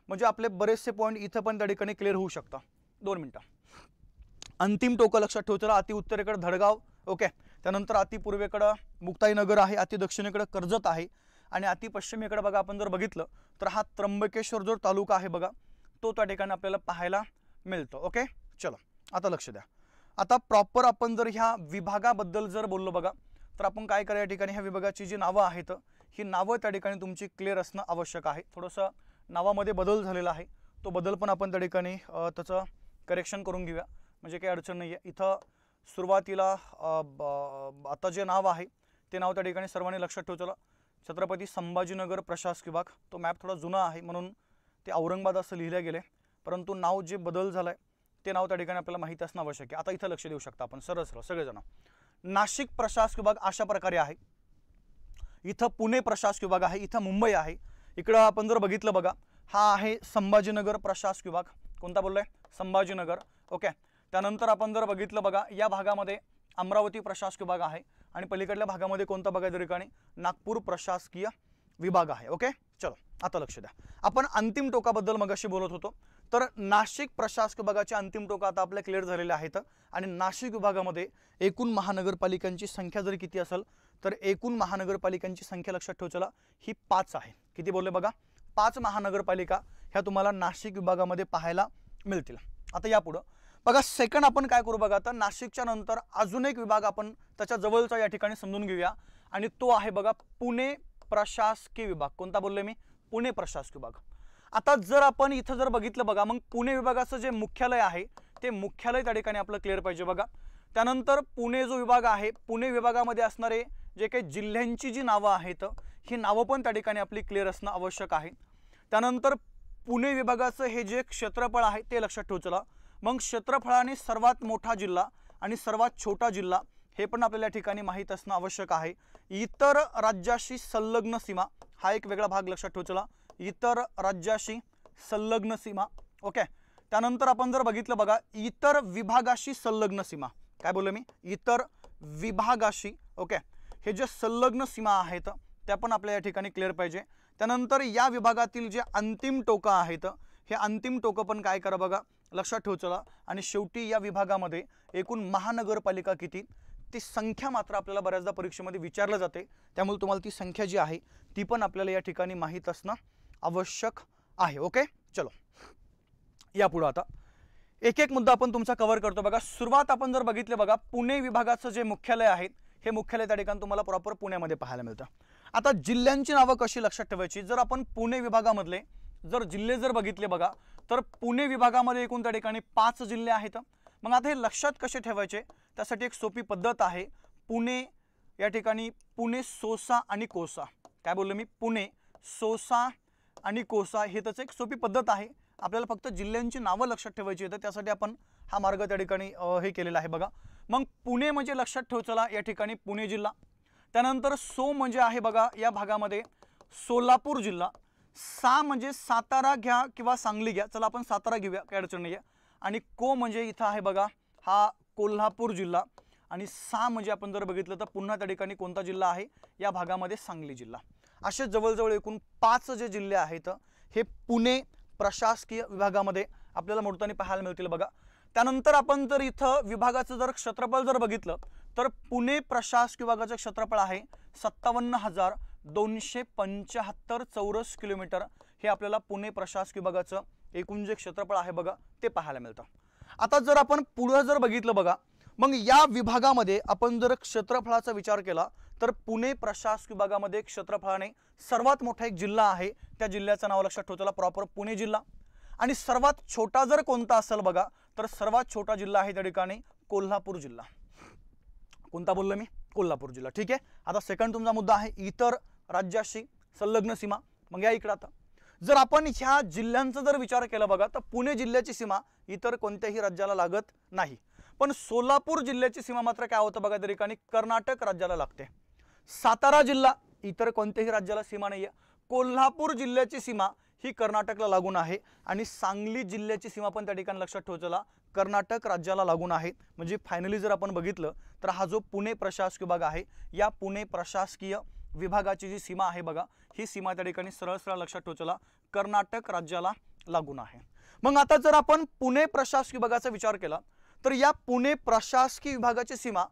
म्हणजे आपले बरेचसे पॉईंट इथं पण त्या ठिकाणी क्लिअर होऊ शकता दोन मिनटं अंतिम टोकं लक्षात ठेवतो अति उत्तरेकडे धडगाव ओके त्यानंतर अति पूर्वेकडं मुक्ताईनगर आहे अति दक्षिणेकडं कर्जत आहे आणि अति पश्चिमेकडं बघा आपण जर बघितलं तर हा त्र्यंबकेश्वर जो तालुका आहे बघा तो त्या ठिकाणी आपल्याला पाहायला मिळतं ओके चलो आता लक्ष द्या आता प्रॉपर आपण जर ह्या विभागाबद्दल जर बोललो बघा तर आपण काय करा या ठिकाणी ह्या विभागाची जी नावं आहेत ही नावं त्या ठिकाणी तुमची क्लिअर असणं आवश्यक आहे थोडंसं नावामध्ये बदल झालेला आहे तो बदल पण आपण त्या ठिकाणी त्याचं करेक्शन करून घेऊया म्हणजे काही अडचण नाही आहे इथं सुरुवातीला आता जे नाव आहे ते नाव त्या ठिकाणी सर्वांनी लक्षात चला छत्रपती संभाजीनगर प्रशासकीय विभाग तो मॅप थोडा जुना आहे म्हणून ते औरंगाबाद असं लिहिलं गेलं परंतु नाव जे बदल झालं ते नाव त्या ठिकाणी आपल्याला माहीत असणं आवश्यक आहे आता इथं लक्ष देऊ शकता आपण सरळ सरळ सगळेजण नाशिक प्रशासक विभाग अशा प्रकारे आहे इथं पुणे प्रशासकीय विभाग आहे इथं मुंबई आहे इकडं आपण जर बघितलं बघा हा आहे संभाजीनगर प्रशासक विभाग कोणता बोललाय संभाजीनगर ओके त्यानंतर आपण जर बघितलं बघा या भागामध्ये अमरावती प्रशासकीय विभाग आहे आणि पलीकडल्या भागामध्ये कोणता बघा त्या ठिकाणी नागपूर प्रशासकीय विभाग आहे ओके चलो आता लक्ष द्या आपण अंतिम टोकाबद्दल मग बोलत होतो तर नाशिक प्रशासक विभागाच्या अंतिम टोक आता आपल्या क्लिअर झालेले आहेत आणि नाशिक विभागामध्ये एकूण महानगरपालिकांची संख्या जर किती असेल तर एकूण महानगरपालिकांची संख्या लक्षात चला ही पाच आहे किती बोलले बघा पाच महानगरपालिका ह्या तुम्हाला नाशिक विभागामध्ये पाहायला मिळतील आता यापुढं बघा सेकंड आपण काय करू बघा आता नाशिकच्या नंतर अजून एक विभाग आपण त्याच्या जवळचा या ठिकाणी समजून घेऊया आणि तो आहे बघा पुणे प्रशासकीय विभाग कोणता बोलले मी पुणे प्रशासकीय विभाग आता जर आपण इथं जर बघितलं बघा मग पुणे विभागाचं जे मुख्यालय आहे ते मुख्यालय त्या ठिकाणी आपलं क्लिअर पाहिजे बघा त्यानंतर पुणे जो विभाग आहे पुणे विभागामध्ये असणारे जे काही जिल्ह्यांची जी नावं आहेत ही नावं पण त्या ठिकाणी आपली क्लिअर असणं आवश्यक आहे त्यानंतर पुणे विभागाचं हे जे क्षेत्रफळ आहे ते लक्षात ठेवू मग क्षेत्रफळाने सर्वात मोठा जिल्हा आणि सर्वात छोटा जिल्हा हे पण आपल्याला ठिकाणी माहीत असणं आवश्यक आहे इतर राज्याशी संलग्न सीमा हा एक वेगळा भाग लक्षात ठेवू इतर राज्याशी संलग्न सीमा ओके त्यानंतर आपण जर बघितलं बघा इतर विभागाशी संलग्न सीमा काय बोललो मी इतर विभागाशी ओके हे जे संलग्न सीमा आहेत त्या पण आपल्या या ठिकाणी क्लिअर पाहिजे त्यानंतर या विभागातील जे अंतिम टोकं आहेत हे अंतिम टोकं पण काय करा बघा लक्षात ठेव चला आणि शेवटी या विभागामध्ये एकूण महानगरपालिका किती ती संख्या मात्र आपल्याला बऱ्याचदा परीक्षेमध्ये विचारलं जाते त्यामुळे तुम्हाला ती संख्या जी आहे ती पण आपल्याला या ठिकाणी माहीत असणं आवश्यक आहे ओके चलो यापुढं आता एक एक मुद्दा आपण तुमचा कव्हर करतो बघा सुरुवात आपण जर बघितलं बघा पुणे विभागाचं जे मुख्यालय आहे हे मुख्यालय त्या ठिकाणी तुम्हाला प्रॉपर पुण्यामध्ये पाहायला मिळतं आता जिल्ह्यांची नावं कशी लक्षात ठेवायची जर आपण पुणे विभागामधले जर जिल्हे जर बघितले बघा तर पुणे विभागामध्ये एकूण त्या ठिकाणी पाच जिल्हे आहेत मग आता हे लक्षात कसे ठेवायचे त्यासाठी एक सोपी पद्धत आहे पुणे या ठिकाणी पुणे सोसा आणि कोसा काय बोललो मी पुणे सोसा आणि कोसा हे त्याचं एक सोपी पद्धत आहे आपल्याला फक्त जिल्ह्यांची नावं लक्षात ठेवायची येतं त्यासाठी आपण हा मार्ग त्या ठिकाणी हे केलेला आहे बघा मग पुणे म्हणजे लक्षात ठेव चला या ठिकाणी पुणे जिल्हा त्यानंतर सो म्हणजे आहे बघा या भागामध्ये सोलापूर जिल्हा सा म्हणजे सातारा घ्या किंवा सांगली घ्या चला आपण सातारा घेऊया काय अडचण नाही आणि को म्हणजे इथं आहे बघा हा कोल्हापूर जिल्हा आणि सा म्हणजे आपण जर बघितलं तर पुन्हा त्या ठिकाणी कोणता जिल्हा आहे या भागामध्ये सांगली जिल्हा असे जवळजवळ एकूण पाच जे जिल्हे आहेत हे पुणे प्रशासकीय विभागामध्ये आपल्याला मोडताना पाहायला मिळतील बघा त्यानंतर आपण जर इथं विभागाचं जर क्षेत्रफळ जर बघितलं तर पुणे प्रशासकीय विभागाचं क्षेत्रफळ आहे सत्तावन्न हजार दोनशे पंच्याहत्तर चौरस किलोमीटर हे आपल्याला पुणे प्रशासकीय विभागाचं एकूण जे क्षेत्रफळ आहे बघा ते पाहायला मिळतं आता जर आपण पुढं जर बघितलं बघा मग या विभागामध्ये आपण जर क्षेत्रफळाचा विचार केला तर पुणे प्रशासकीय विभागामध्ये क्षेत्रफळाने सर्वात मोठा एक जिल्हा आहे त्या जिल्ह्याचं नाव लक्षात त्याला प्रॉपर पुणे जिल्हा आणि सर्वात छोटा जर कोणता असेल बघा तर सर्वात छोटा जिल्हा आहे त्या ठिकाणी कोल्हापूर जिल्हा कोणता बोललो मी कोल्हापूर जिल्हा ठीक आहे आता सेकंड तुमचा मुद्दा आहे इतर राज्याशी संलग्न सीमा मग या इकडं आता जर आपण ह्या जिल्ह्यांचा जर विचार केला बघा तर पुणे जिल्ह्याची सीमा इतर कोणत्याही राज्याला लागत नाही पण सोलापूर जिल्ह्याची सीमा मात्र काय होतं बघा त्या ठिकाणी कर्नाटक राज्याला लागते सातारा जिल्हा इतर कोणत्याही राज्याला सीमा नाही आहे कोल्हापूर जिल्ह्याची सीमा ही कर्नाटकला लागून आहे आणि सांगली जिल्ह्याची सीमा पण त्या ठिकाणी लक्षात ठेवचला कर्नाटक राज्याला लागून आहे म्हणजे फायनली जर आपण बघितलं तर हा जो पुणे प्रशासकीय विभाग आहे या पुणे प्रशासकीय विभागाची जी सीमा आहे बघा ही सीमा त्या ठिकाणी सरळ सरळ लक्षात ठेवचला कर्नाटक राज्याला लागून आहे मग आता जर आपण पुणे प्रशासकीय विभागाचा विचार केला तर या पुणे प्रशासकीय विभागाची सीमा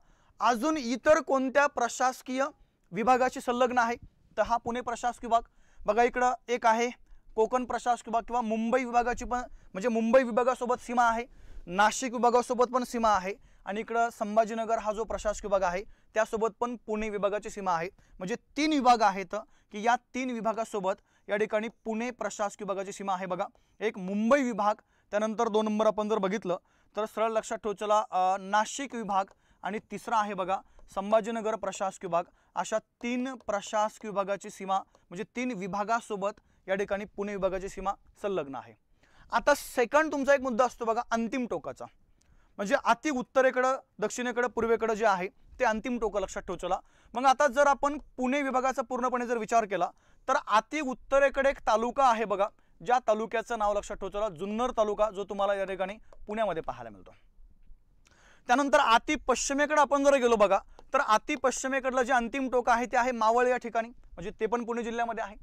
अजून इतर कोणत्या प्रशासकीय विभागाशी संलग्न आहे तर हा पुणे प्रशासकीय विभाग बघा इकडं एक आहे कोकण प्रशासकीय विभाग किंवा मुंबई विभागाची पण म्हणजे मुंबई विभागासोबत सीमा आहे नाशिक विभागासोबत पण सीमा आहे आणि इकडं संभाजीनगर हा जो प्रशासकीय विभाग आहे त्यासोबत पण पुणे विभागाची सीमा आहे म्हणजे तीन विभाग आहेत की या तीन विभागासोबत या ठिकाणी पुणे प्रशासकीय विभागाची सीमा आहे बघा एक मुंबई विभाग त्यानंतर दोन नंबर आपण जर बघितलं तर सरळ लक्षात ठेवचला नाशिक विभाग आणि तिसरा आहे बघा संभाजीनगर प्रशासकीय विभाग अशा तीन प्रशासकीय विभागाची सीमा म्हणजे तीन विभागासोबत या ठिकाणी पुणे विभागाची सीमा संलग्न आहे आता सेकंड तुमचा एक मुद्दा असतो बघा अंतिम टोकाचा म्हणजे अति उत्तरेकडे दक्षिणेकडं पूर्वेकडं जे आहे ते अंतिम टोक लक्षात ठेवचला मग आता जर आपण पुणे विभागाचा पूर्णपणे जर विचार केला तर अति उत्तरेकडे एक तालुका आहे बघा ज्या तालुक्याचं नाव लक्षात ठेवचला जुन्नर तालुका जो तुम्हाला या ठिकाणी पुण्यामध्ये पाहायला मिळतो त्यानंतर अति पश्चिमेकडे आपण जर गेलो बघा तर अति पश्चिमेकडलं जे अंतिम टोक आहे ते आहे मावळ या ठिकाणी म्हणजे ते पण पुणे जिल्ह्यामध्ये आहे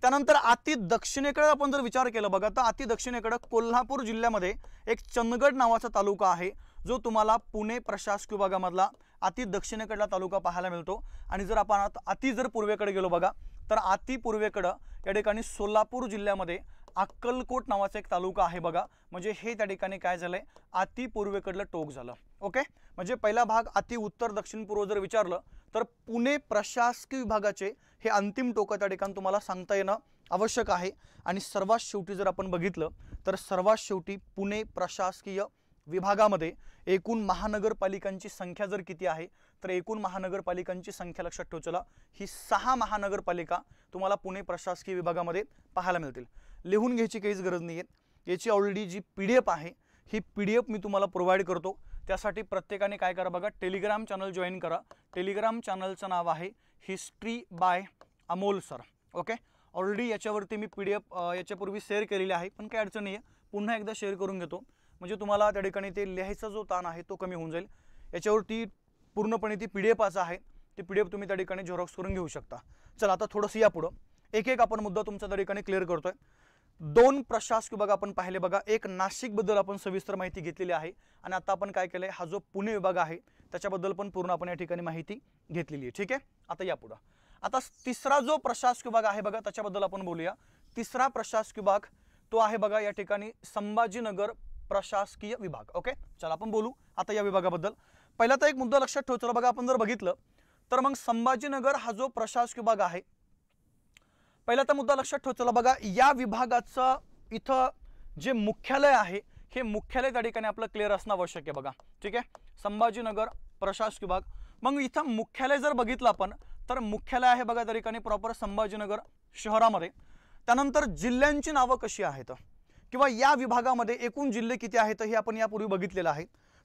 त्यानंतर अति दक्षिणेकडे आपण जर विचार केला बघा तर अति दक्षिणेकडं कोल्हापूर जिल्ह्यामध्ये एक चंदगड नावाचा तालुका आहे जो तुम्हाला पुणे प्रशासकीय विभागामधला अति दक्षिणेकडला तालुका पाहायला मिळतो आणि जर आपण अति जर पूर्वेकडे गेलो बघा तर अति पूर्वेकडं या ठिकाणी सोलापूर जिल्ह्यामध्ये अक्कलकोट नावाचा एक तालुका आहे बघा म्हणजे हे त्या ठिकाणी काय झालंय अति पूर्वेकडलं टोक झालं ओके म्हणजे पहिला भाग अति उत्तर दक्षिण पूर्व जर विचारलं तर पुणे प्रशासकीय विभागाचे हे अंतिम टोकं त्या ठिकाणी तुम्हाला सांगता येणं आवश्यक आहे आणि सर्वात शेवटी जर आपण बघितलं तर सर्वात शेवटी पुणे प्रशासकीय विभागामध्ये एकूण महानगरपालिकांची संख्या जर किती आहे तर एकूण महानगरपालिकांची संख्या लक्षात ठेवचला ही सहा महानगरपालिका तुम्हाला पुणे प्रशासकीय विभागामध्ये पाहायला मिळतील लिहून घ्यायची काहीच गरज नाही आहे याची ऑलरेडी जी पी डी एफ आहे ही पी डी एफ मी तुम्हाला प्रोव्हाइड करतो त्यासाठी प्रत्येकाने काय करा बघा टेलिग्राम चॅनल जॉईन करा टेलिग्राम चॅनलचं नाव आहे history by Amol sir okay already याच्यावरती मी पी डी एफ याच्यापूर्वी शेअर केलेली आहे पण काही अडचण नाही आहे पुन्हा एकदा शेअर करून घेतो म्हणजे तुम्हाला त्या ठिकाणी ते लिहायचा जो ताण आहे तो कमी होऊन जाईल याच्यावरती पूर्णपणे ती पी डी एफ आहे ती पी डी एफ तुम्ही त्या ठिकाणी झेरॉक्स करून घेऊ शकता चला आता थोडंसं यापुढं एक एक आपण मुद्दा तुमचा त्या ठिकाणी क्लिअर करतो आहे दोन प्रशासक विभाग आपण पाहिले बघा एक नाशिकबद्दल आपण सविस्तर माहिती घेतलेली आहे आणि आता आपण काय केलं आहे हा जो पुणे विभाग आहे त्याच्याबद्दल पण पूर्ण आपण या ठिकाणी माहिती घेतलेली आहे ठीक आहे आता पुढं आता तिसरा जो प्रशासकीय विभाग आहे बघा त्याच्याबद्दल आपण बोलूया तिसरा प्रशासक विभाग तो आहे बघा या ठिकाणी संभाजीनगर प्रशासकीय विभाग ओके चला आपण बोलू आता या विभागाबद्दल पहिला तर एक मुद्दा लक्षात ठेवतो बघा आपण जर बघितलं तर मग संभाजीनगर हा जो प्रशासक विभाग आहे पहिला तर मुद्दा लक्षात ठेवतो बघा या विभागाचं इथं जे मुख्यालय आहे हे मुख्यालय त्या ठिकाणी आपलं क्लिअर असणं आवश्यक आहे बघा ठीक आहे संभाजीनगर प्रशासकीय विभाग मग इथं मुख्यालय जर बघितलं आपण तर मुख्यालय आहे बघा त्या ठिकाणी प्रॉपर संभाजीनगर शहरामध्ये त्यानंतर जिल्ह्यांची नावं कशी आहेत किंवा या विभागामध्ये एकूण जिल्हे किती आहेत हे आपण यापूर्वी बघितलेलं आहे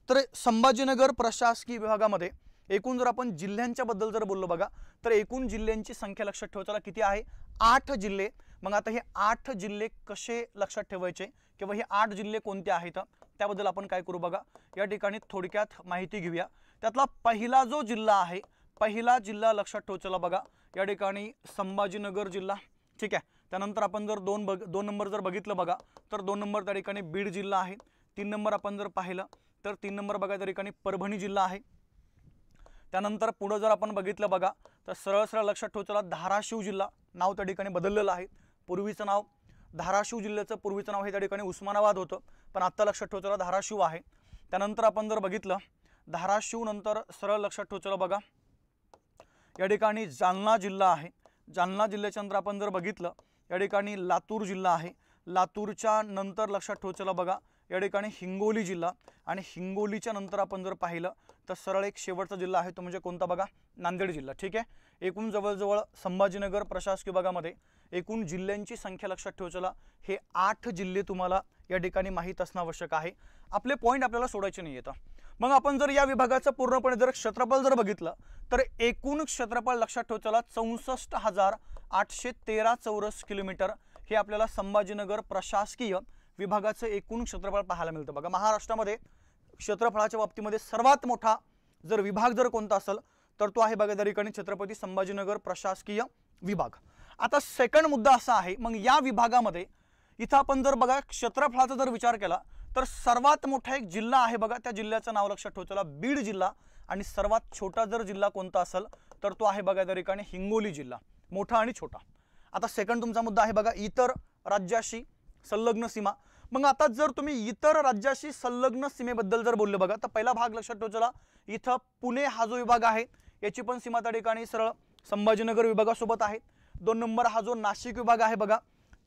तर संभाजीनगर प्रशासकीय विभागामध्ये एकूण जर आपण जिल्ह्यांच्याबद्दल जर बोललो बघा तर एकूण जिल्ह्यांची संख्या लक्षात ठेवायला किती आहे आठ जिल्हे मग आता हे आठ जिल्हे कसे लक्षात ठेवायचे किंवा हे आठ जिल्हे कोणते आहेत त्याबद्दल आपण काय करू बघा या ठिकाणी थोडक्यात माहिती घेऊया त्यातला पहिला जो जिल्हा आहे पहिला जिल्हा लक्षात ठेवायला बघा या ठिकाणी संभाजीनगर जिल्हा ठीक आहे त्यानंतर आपण जर दोन बघ दोन नंबर जर बघितलं बघा तर दोन नंबर त्या ठिकाणी बीड जिल्हा आहे तीन नंबर आपण जर पाहिलं तर तीन नंबर बघा त्या ठिकाणी परभणी जिल्हा आहे त्यानंतर पुढं जर आपण बघितलं बघा तर सरळ सरळ लक्षात ठोचला धाराशिव जिल्हा नाव त्या ठिकाणी बदललेलं आहे पूर्वीचं नाव धाराशिव जिल्ह्याचं पूर्वीचं नाव हे त्या ठिकाणी उस्मानाबाद होतं पण आत्ता लक्षात ठेवचला धाराशिव आहे त्यानंतर आपण जर बघितलं धाराशिव नंतर सरळ लक्षात ठेवचलं बघा या ठिकाणी जालना जिल्हा आहे जालना जिल्ह्याच्या नंतर आपण जर बघितलं या ठिकाणी लातूर जिल्हा आहे लातूरच्या नंतर लक्षात ठेवचला बघा या ठिकाणी हिंगोली जिल्हा आणि हिंगोलीच्या नंतर आपण जर पाहिलं तर सरळ एक शेवटचा जिल्हा आहे तो म्हणजे कोणता बघा नांदेड जिल्हा ठीक आहे एकूण जवळजवळ संभाजीनगर प्रशासकीय विभागामध्ये एकूण जिल्ह्यांची संख्या लक्षात ठेवचला हे आठ जिल्हे तुम्हाला या ठिकाणी माहीत असणं आवश्यक आहे आपले पॉईंट आपल्याला सोडायचे नाही येतं मग आपण जर या विभागाचं पूर्णपणे जर क्षेत्रफळ जर बघितलं तर एकूण क्षेत्रफळ लक्षात ठेवताला चौसष्ट हजार आठशे तेरा चौरस किलोमीटर हे आपल्याला संभाजीनगर प्रशासकीय विभागाचं एकूण क्षेत्रफळ पाहायला मिळतं बघा महाराष्ट्रामध्ये क्षेत्रफळाच्या बाबतीमध्ये सर्वात मोठा जर विभाग जर कोणता असेल तर तो आहे बागायतदारीकडे छत्रपती संभाजीनगर प्रशासकीय विभाग आता सेकंड मुद्दा असा आहे मग या विभागामध्ये इथं आपण जर बघा क्षेत्रफळाचा जर विचार केला तर सर्वात मोठा एक जिल्हा आहे बघा त्या जिल्ह्याचं नाव लक्षात ठेवतो बीड जिल्हा आणि सर्वात छोटा जर जिल्हा कोणता असेल तर तो आहे बघा त्या हिंगोली जिल्हा मोठा आणि छोटा आता सेकंड तुमचा मुद्दा आहे बघा इतर राज्याशी संलग्न सीमा मग आता जर तुम्ही इतर राज्याशी संलग्न सीमेबद्दल जर बोललं बघा तर पहिला भाग लक्षात चला इथं पुणे हा जो विभाग आहे याची पण सीमा त्या ठिकाणी सरळ संभाजीनगर विभागासोबत आहे दोन नंबर हा जो नाशिक विभाग आहे बघा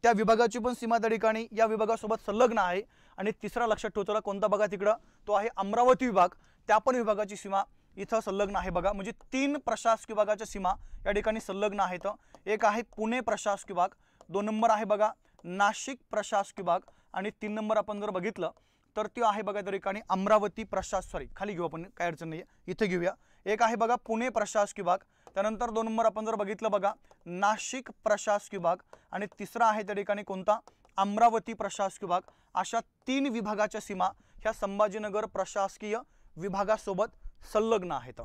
त्या विभागाची पण सीमा त्या ठिकाणी या विभागासोबत संलग्न आहे आणि तिसरा लक्षात ठेवतो कोणता बघा तिकडं तो आहे अमरावती विभाग त्या पण विभागाची सीमा इथं संलग्न आहे बघा म्हणजे तीन प्रशासकीय विभागाच्या सीमा या ठिकाणी संलग्न आहेत एक आहे पुणे प्रशासकीय विभाग दोन नंबर आहे बघा नाशिक प्रशासकीय विभाग आणि तीन नंबर आपण जर बघितलं तर ती आहे बघा त्या ठिकाणी अमरावती प्रशास सॉरी खाली घेऊ आपण काय अडचण नाही आहे इथे घेऊया एक आहे बघा पुणे प्रशासकीय विभाग त्यानंतर दोन नंबर आपण जर बघितलं बघा नाशिक प्रशासकीय विभाग आणि तिसरा आहे त्या ठिकाणी कोणता अमरावती प्रशासकीय विभाग अशा तीन विभागाच्या सीमा ह्या संभाजीनगर प्रशासकीय विभागासोबत संलग्न आहेत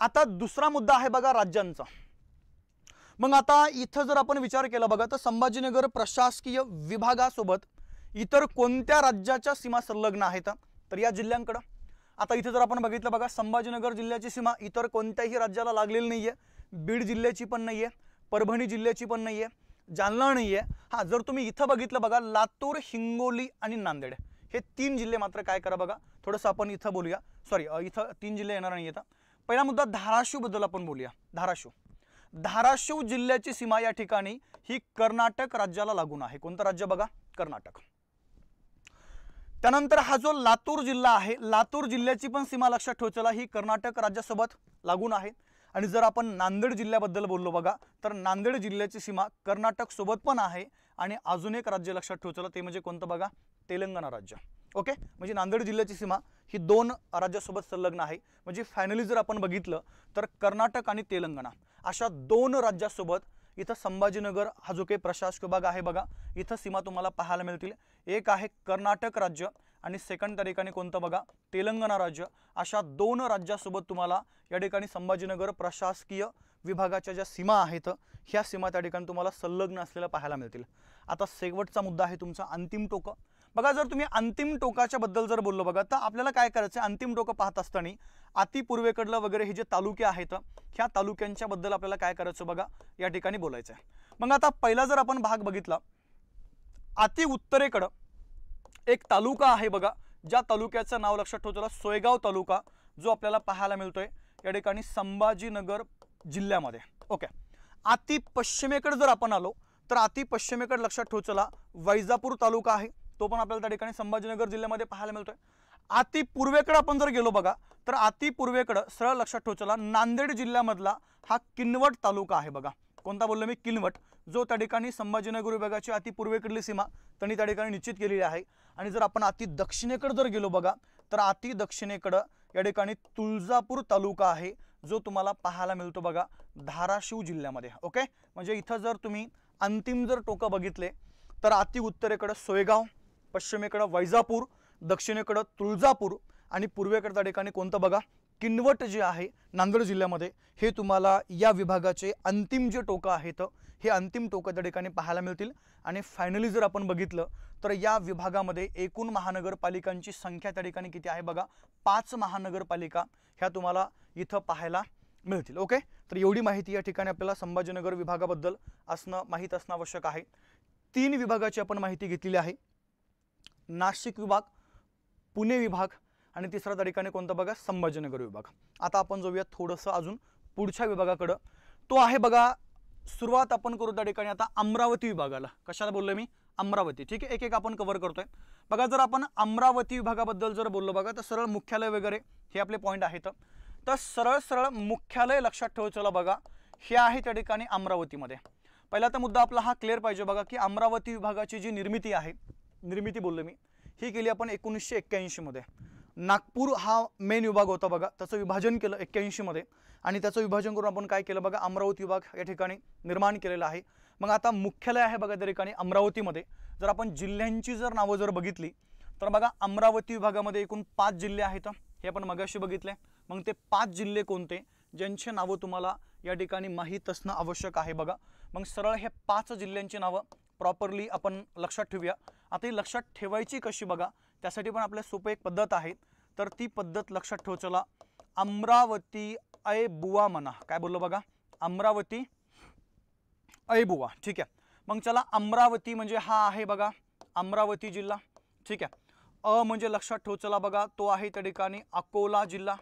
आता दुसरा मुद्दा आहे बघा राज्यांचा मग आता इथं जर आपण विचार केला बघा तर संभाजीनगर प्रशासकीय विभागासोबत इतर कोणत्या राज्याच्या सीमा संलग्न आहेत तर या जिल्ह्यांकडं आता इथे जर आपण बघितलं बघा संभाजीनगर जिल्ह्याची सीमा इतर कोणत्याही राज्याला लागलेली नाही आहे बीड जिल्ह्याची पण नाही आहे परभणी जिल्ह्याची पण नाही आहे जालना नाही आहे हां जर तुम्ही इथं बघितलं बघा लातूर हिंगोली आणि नांदेड हे तीन जिल्हे मात्र काय करा बघा थोडंसं आपण इथं बोलूया सॉरी इथं तीन जिल्हे येणार नाही येतात पहिला मुद्दा धाराशिवबद्दल आपण बोलूया धाराशिव धाराशिव जिल्ह्याची सीमा या ठिकाणी ही कर्नाटक राज्याला लागून आहे कोणतं राज्य बघा कर्नाटक त्यानंतर हा जो लातूर जिल्हा आहे लातूर जिल्ह्याची पण सीमा लक्षात ठेवचला ही कर्नाटक राज्यासोबत लागून आहे आणि जर आपण नांदेड जिल्ह्याबद्दल बोललो बघा तर नांदेड जिल्ह्याची सीमा कर्नाटक सोबत पण आहे आणि अजून एक राज्य लक्षात ठेवचलं ते म्हणजे कोणतं बघा तेलंगणा राज्य ओके म्हणजे नांदेड जिल्ह्याची सीमा ही दोन राज्यासोबत संलग्न आहे म्हणजे फायनली जर आपण बघितलं तर कर्नाटक आणि तेलंगणा अशा दोन राज्यासोबत इथं संभाजीनगर हा जो काही प्रशासक भाग आहे बघा इथं सीमा तुम्हाला पाहायला मिळतील एक आहे कर्नाटक राज्य आणि सेकंड त्या ठिकाणी कोणतं बघा तेलंगणा राज्य अशा दोन राज्यासोबत तुम्हाला या ठिकाणी संभाजीनगर प्रशासकीय विभागाच्या ज्या सीमा आहेत ह्या सीमा त्या ठिकाणी तुम्हाला संलग्न असलेल्या पाहायला मिळतील आता शेवटचा मुद्दा आहे तुमचा अंतिम टोकं बघा जर तुम्ही अंतिम टोकाच्याबद्दल जर बोललो बघा तर आपल्याला काय करायचं आहे अंतिम टोकं पाहत असताना अतिपूर्वेकडलं वगैरे हे जे तालुके आहेत ह्या तालुक्यांच्याबद्दल आपल्याला काय करायचं बघा या ठिकाणी बोलायचं आहे मग आता पहिला जर आपण भाग बघितला अति उत्तरेकडं एक तालुका आहे बघा ज्या तालुक्याचं नाव लक्षात ठेवतो सोयगाव तालुका जो आपल्याला पाहायला मिळतोय या ठिकाणी संभाजीनगर जिल्ह्यामध्ये ओके अति पश्चिमेकडे जर आपण आलो तर अति पश्चिमेकडे लक्षात ठेवचला वैजापूर तालुका आहे तो पण आपल्याला त्या ठिकाणी संभाजीनगर जिल्ह्यामध्ये पाहायला मिळतोय अति पूर्वेकडे आपण जर गेलो बघा तर अति पूर्वेकडं सरळ लक्षात ठेवचला नांदेड जिल्ह्यामधला हा किनवट तालुका आहे बघा कोणता बोललो मी किलवट जो त्या ठिकाणी संभाजीनगर विभागाची अति पूर्वेकडली सीमा त्यांनी त्या ठिकाणी निश्चित केलेली आहे आणि जर आपण अति दक्षिणेकडं जर गेलो बघा तर अति दक्षिणेकडं या ठिकाणी तुळजापूर तालुका आहे जो तुम्हाला पाहायला मिळतो बघा धाराशिव जिल्ह्यामध्ये ओके म्हणजे इथं जर तुम्ही अंतिम जर टोकं बघितले तर अति उत्तरेकडं सोयगाव पश्चिमेकडं वैजापूर दक्षिणेकडं तुळजापूर आणि पूर्वेकडं त्या ठिकाणी कोणतं बघा किनवट जे आहे नांदेड जिल्ह्यामध्ये हे तुम्हाला या विभागाचे अंतिम जे टोकं आहेत हे अंतिम टोकं त्या ठिकाणी पाहायला मिळतील आणि फायनली जर आपण बघितलं तर या विभागामध्ये एकूण महानगरपालिकांची संख्या त्या ठिकाणी किती आहे बघा पाच महानगरपालिका ह्या तुम्हाला इथं पाहायला मिळतील ओके तर एवढी माहिती या ठिकाणी आपल्याला संभाजीनगर विभागाबद्दल असणं माहीत असणं आवश्यक आहे तीन विभागाची आपण माहिती घेतलेली आहे नाशिक विभाग पुणे विभाग आणि तिसरा ठिकाणी कोणता बघा संभाजीनगर विभाग आता आपण जाऊया थोडंसं अजून पुढच्या विभागाकडं तो आहे बघा सुरुवात आपण करू त्या ठिकाणी आता अमरावती विभागाला कशाला बोललो मी अमरावती ठीक आहे एक एक आपण कव्हर करतोय बघा जर आपण अमरावती विभागाबद्दल जर बोललो बघा तर सरळ मुख्यालय वगैरे हे आपले पॉईंट आहेत तर सरळ सरळ मुख्यालय लक्षात ठेवू चला बघा हे आहे त्या ठिकाणी अमरावतीमध्ये पहिला तर मुद्दा आपला हा क्लिअर पाहिजे बघा की अमरावती विभागाची जी निर्मिती आहे निर्मिती बोललो मी ही केली आपण एकोणीसशे मध्ये नागपूर हा मेन विभाग होता बघा त्याचं विभाजन केलं एक्क्याऐंशीमध्ये आणि त्याचं विभाजन करून आपण काय केलं बघा अमरावती विभाग या ठिकाणी निर्माण केलेला आहे मग आता मुख्यालय आहे बघा त्या ठिकाणी अमरावतीमध्ये जर आपण जिल्ह्यांची जर नावं जर बघितली तर बघा अमरावती विभागामध्ये एकूण पाच जिल्हे आहेत हे आपण मगाशी बघितले मग ते पाच जिल्हे कोणते ज्यांचे नावं तुम्हाला या ठिकाणी माहीत असणं आवश्यक आहे बघा मग सरळ हे पाच जिल्ह्यांची नावं प्रॉपरली आपण लक्षात ठेवूया आता ही लक्षात ठेवायची कशी बघा त्यासाठी पण आपल्या सोपं एक पद्धत आहे तर ती पद्धत लक्षात ठेव चला अमरावती ऐ बुवा म्हणा काय बोललो बघा अमरावती ऐ बुवा ठीक आहे मग चला अमरावती म्हणजे हा आहे बघा अमरावती जिल्हा ठीक आहे अ म्हणजे लक्षात ठेव चला बघा तो आहे त्या ठिकाणी अकोला जिल्हा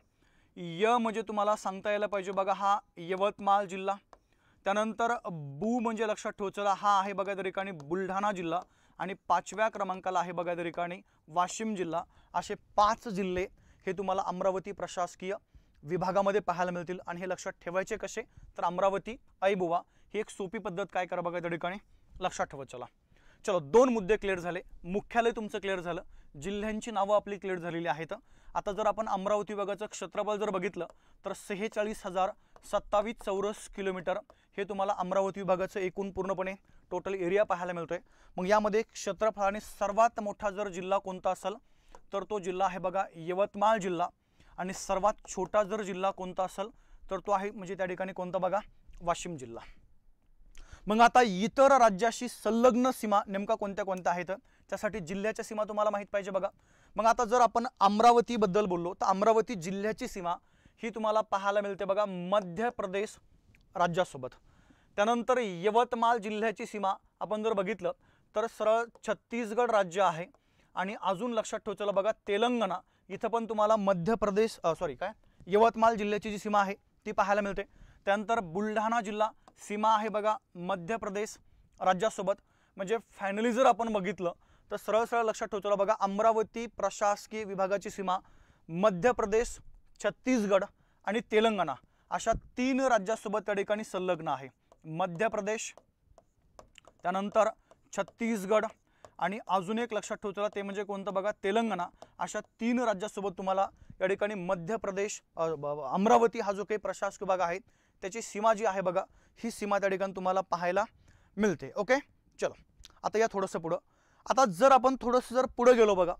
य म्हणजे तुम्हाला सांगता यायला पाहिजे बघा हा यवतमाळ जिल्हा त्यानंतर बू म्हणजे लक्षात ठेव चला हा आहे बघा त्या ठिकाणी बुलढाणा जिल्हा आणि पाचव्या क्रमांकाला आहे बघा त्या ठिकाणी वाशिम जिल्हा असे पाच जिल्हे हे तुम्हाला अमरावती प्रशासकीय विभागामध्ये पाहायला मिळतील आणि हे लक्षात ठेवायचे कसे तर अमरावती ऐबुवा ही एक सोपी पद्धत काय करा बघा त्या ठिकाणी लक्षात ठेवत चला चलो दोन मुद्दे क्लिअर झाले मुख्यालय तुमचं क्लिअर झालं जिल्ह्यांची नावं आपली क्लिअर झालेली आहेत आता जर आपण अमरावती विभागाचं क्षेत्रफळ जर बघितलं तर सेहेचाळीस हजार सत्तावीस चौरस किलोमीटर हे तुम्हाला अमरावती विभागाचं एकूण पूर्णपणे टोटल एरिया पाहायला मिळतोय मग यामध्ये क्षेत्रफळाने सर्वात मोठा जर जिल्हा कोणता असेल तर तो जिल्हा आहे बघा यवतमाळ जिल्हा आणि सर्वात छोटा जर जिल्हा कोणता असेल तर तो आहे म्हणजे त्या ठिकाणी कोणता बघा वाशिम जिल्हा मग आता इतर राज्याशी संलग्न सीमा नेमका कोणत्या कोणत्या आहेत त्यासाठी जिल्ह्याच्या सीमा तुम्हाला माहित पाहिजे बघा मग आता जर आपण अमरावतीबद्दल बोललो तर अमरावती जिल्ह्याची सीमा ही तुम्हाला पाहायला मिळते बघा मध्य प्रदेश राज्यासोबत त्यानंतर यवतमाळ जिल्ह्याची सीमा आपण जर बघितलं तर सरळ छत्तीसगड राज्य आहे आणि अजून लक्षात ठेवलं बघा तेलंगणा इथं पण तुम्हाला मध्य प्रदेश सॉरी काय यवतमाळ जिल्ह्याची जी सीमा आहे ती पाहायला मिळते त्यानंतर बुलढाणा जिल्हा सीमा आहे बघा मध्य प्रदेश राज्यासोबत म्हणजे फायनली जर आपण बघितलं तर सरळ सरळ लक्षात ठेवतो बघा अमरावती प्रशासकीय विभागाची सीमा मध्य प्रदेश छत्तीसगड आणि तेलंगणा अशा तीन राज्यासोबत त्या ठिकाणी संलग्न आहे मध्य प्रदेश त्यानंतर छत्तीसगड आणि अजून एक लक्षात ठेवतो ते म्हणजे कोणतं बघा तेलंगणा अशा तीन राज्यासोबत तुम्हाला या ठिकाणी मध्य प्रदेश अमरावती हा जो काही प्रशासकीय भाग आहे त्याची सीमा जी आहे बघा ही सीमा त्या ठिकाणी तुम्हाला पाहायला मिळते ओके चलो आता या थोडंसं पुढं आता जर आपण थोडंसं जर पुढं गेलो बघा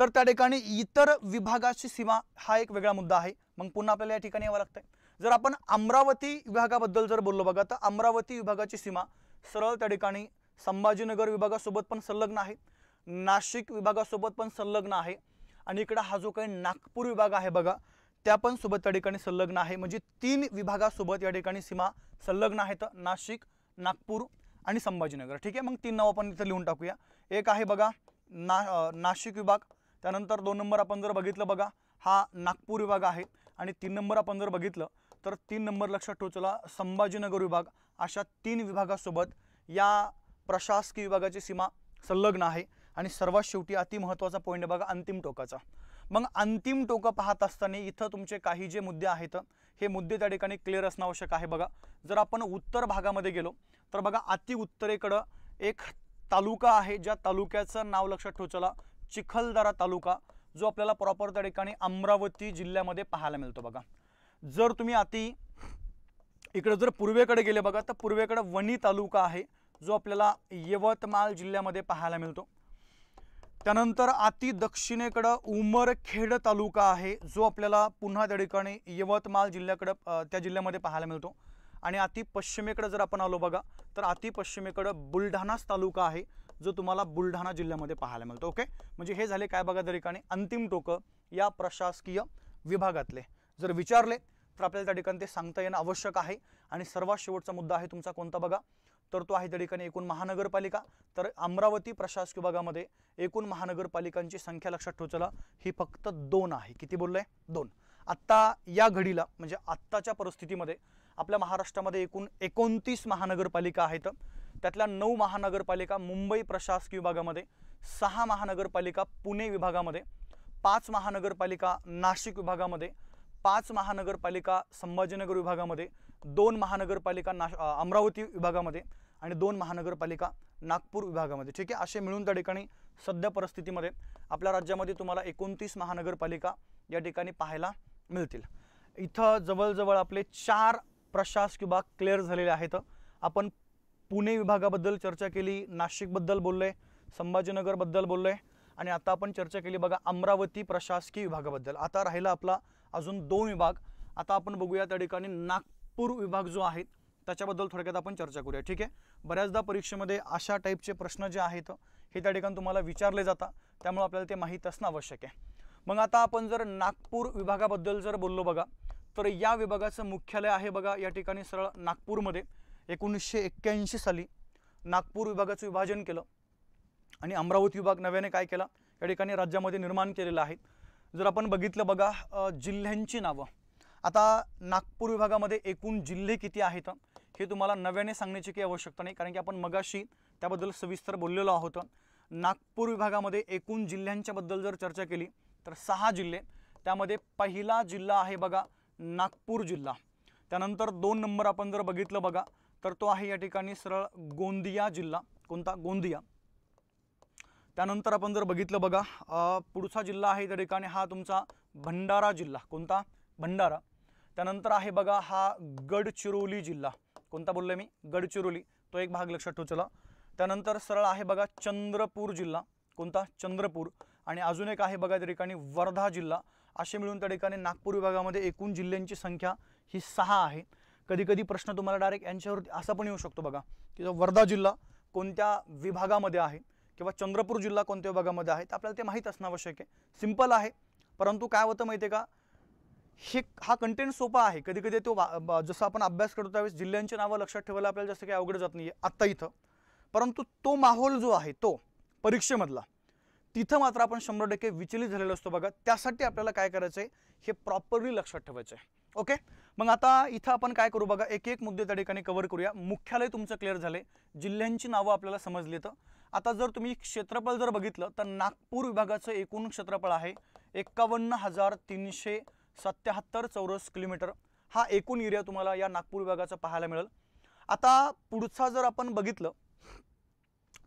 तर त्या ठिकाणी इतर विभागाची सीमा हा एक वेगळा मुद्दा आहे मग पुन्हा आपल्याला या ठिकाणी यावं लागतं जर आपण अमरावती विभागाबद्दल जर बोललो बघा तर अमरावती विभागाची सीमा सरळ त्या ठिकाणी संभाजीनगर विभागासोबत पण संलग्न आहे नाशिक विभागासोबत पण संलग्न आहे आणि इकडं हा जो काही नागपूर विभाग आहे बघा त्या पण सोबत त्या ठिकाणी संलग्न आहे म्हणजे तीन विभागासोबत या ठिकाणी सीमा संलग्न आहेत नाशिक नागपूर आणि संभाजीनगर ठीक आहे मग तीन नावं आपण इथं लिहून टाकूया एक आहे बघा ना नाशिक विभाग त्यानंतर दोन नंबर आपण जर बघितलं बघा हा नागपूर विभाग आहे आणि तीन नंबर आपण जर बघितलं तर तीन नंबर लक्षात ठेवचला संभाजीनगर विभाग अशा तीन विभागासोबत या प्रशासकीय विभागाची सीमा संलग्न आहे आणि सर्वात शेवटी अतिमहत्त्वाचा पॉईंट बघा अंतिम टोकाचा मग अंतिम टोकं पाहत असताना इथं तुमचे काही जे मुद्दे आहेत हे मुद्दे त्या ठिकाणी क्लिअर असणं आवश्यक आहे बघा जर आपण उत्तर भागामध्ये गेलो तर बघा अति उत्तरेकडं एक तालुका आहे ज्या तालुक्याचं नाव लक्षात ठेवचला चिखलदरा तालुका जो आपल्याला प्रॉपर त्या ठिकाणी अमरावती जिल्ह्यामध्ये पाहायला मिळतो बघा जर तुम्ही आती इकडं जर पूर्वेकडे गेले बघा तर पूर्वेकडे वणी तालुका आहे जो आपल्याला यवतमाळ जिल्ह्यामध्ये पाहायला मिळतो त्यानंतर अति दक्षिणेकडं उमरखेड तालुका आहे जो आपल्याला पुन्हा त्या ठिकाणी यवतमाळ जिल्ह्याकडं त्या जिल्ह्यामध्ये पाहायला मिळतो आणि अति पश्चिमेकडं जर आपण आलो बघा तर अति पश्चिमेकडं बुलढाणाच तालुका आहे जो तुम्हाला बुलढाणा जिल्ह्यामध्ये पाहायला मिळतो ओके म्हणजे हे झाले काय बघा त्या ठिकाणी अंतिम टोकं या प्रशासकीय विभागातले जर विचारले तर आपल्याला त्या ठिकाणी ते सांगता येणं आवश्यक आहे आणि सर्वात शेवटचा मुद्दा आहे तुमचा कोणता बघा तर तो आहे त्या ठिकाणी एकूण महानगरपालिका तर अमरावती प्रशासकीय विभागामध्ये एकूण महानगरपालिकांची संख्या लक्षात ठेवचला ही फक्त दोन आहे किती बोललं आहे दोन आत्ता या घडीला म्हणजे आत्ताच्या परिस्थितीमध्ये आपल्या महाराष्ट्रामध्ये एकूण एकोणतीस महानगरपालिका आहेत त्यातल्या नऊ महानगरपालिका मुंबई प्रशासकीय विभागामध्ये सहा महानगरपालिका पुणे विभागामध्ये पाच महानगरपालिका नाशिक विभागामध्ये पाच महानगरपालिका संभाजीनगर विभागामध्ये दोन महानगरपालिका नाश अमरावती विभागामध्ये आणि दोन महानगरपालिका नागपूर विभागामध्ये ठीक आहे असे मिळून त्या ठिकाणी सध्या परिस्थितीमध्ये आपल्या राज्यामध्ये तुम्हाला एकोणतीस महानगरपालिका या ठिकाणी पाहायला मिळतील इथं जवळजवळ आपले चार प्रशासकीय विभाग क्लिअर झालेले आहेत आपण पुणे विभागाबद्दल चर्चा केली नाशिकबद्दल बोललो आहे संभाजीनगरबद्दल बोललो आहे आणि आता आपण चर्चा केली बघा अमरावती प्रशासकीय विभागाबद्दल आता राहिला आपला अजून दोन विभाग आता आपण बघूया त्या ठिकाणी नागपूर विभाग जो आहे त्याच्याबद्दल थोडक्यात आपण चर्चा करूया ठीक आहे बऱ्याचदा परीक्षेमध्ये अशा टाईपचे प्रश्न जे आहेत हे त्या ठिकाणी तुम्हाला विचारले जातात त्यामुळे आपल्याला ते माहीत असणं आवश्यक आहे मग आता आपण जर नागपूर विभागाबद्दल जर बोललो बघा तर या विभागाचं मुख्यालय आहे बघा या ठिकाणी सरळ नागपूरमध्ये एकोणीसशे एक्क्याऐंशी साली नागपूर विभागाचं विभाजन केलं आणि अमरावती विभाग नव्याने काय केला या ठिकाणी राज्यामध्ये निर्माण केलेलं आहे जर आपण बघितलं बघा जिल्ह्यांची नावं आता नागपूर विभागामध्ये एकूण जिल्हे किती आहेत हे तुम्हाला नव्याने सांगण्याची काही आवश्यकता नाही कारण की आपण मगाशी त्याबद्दल सविस्तर बोललेलो आहोत नागपूर विभागामध्ये एकूण जिल्ह्यांच्याबद्दल जर चर्चा केली तर सहा जिल्हे त्यामध्ये पहिला जिल्हा आहे बघा नागपूर जिल्हा त्यानंतर दोन नंबर आपण जर बघितलं बघा तर तो आहे या ठिकाणी सरळ गोंदिया जिल्हा कोणता गोंदिया त्यानंतर आपण जर बघितलं बघा पुढचा जिल्हा आहे त्या ठिकाणी हा तुमचा भंडारा जिल्हा कोणता भंडारा त्यानंतर आहे बघा हा गडचिरोली जिल्हा कोणता बोललो मी गडचिरोली तो एक भाग लक्षात ठेवू चला त्यानंतर सरळ आहे बघा चंद्रपूर जिल्हा कोणता चंद्रपूर आणि अजून एक आहे बघा त्या ठिकाणी वर्धा जिल्हा असे मिळून त्या ठिकाणी नागपूर विभागामध्ये एकूण जिल्ह्यांची संख्या ही सहा आहे कधी कधी प्रश्न तुम्हाला डायरेक्ट यांच्यावरती असा पण येऊ शकतो बघा की वर्धा जिल्हा कोणत्या विभागामध्ये आहे किंवा चंद्रपूर जिल्हा कोणत्या विभागामध्ये आहे आपल्याला ते माहीत असणं आवश्यक आहे सिम्पल आहे परंतु काय होतं माहिती आहे का हे हा कंटेंट सोपा आहे कधी कधी तो जसं आपण अभ्यास करतो त्यावेळेस जिल्ह्यांची नावं लक्षात ठेवायला आपल्याला जसं काही अवघड जात नाही आहे आत्ता इथं परंतु तो माहोल जो आहे तो परीक्षेमधला तिथं मात्र आपण शंभर टक्के विचलित झालेलो असतो बघा त्यासाठी आपल्याला काय करायचं आहे हे प्रॉपरली लक्षात ठेवायचं आहे ओके मग आता इथं आपण काय करू बघा एक एक मुद्दे त्या ठिकाणी कव्हर करूया मुख्यालय तुमचं क्लिअर झाले जिल्ह्यांची नावं आपल्याला समजली तर आता जर तुम्ही क्षेत्रफळ जर बघितलं तर नागपूर विभागाचं एकूण क्षेत्रफळ आहे एक्कावन्न हजार तीनशे सत्याहत्तर चौरस किलोमीटर हा एकूण एरिया तुम्हाला या नागपूर विभागाचा पाहायला मिळेल आता पुढचा जर आपण बघितलं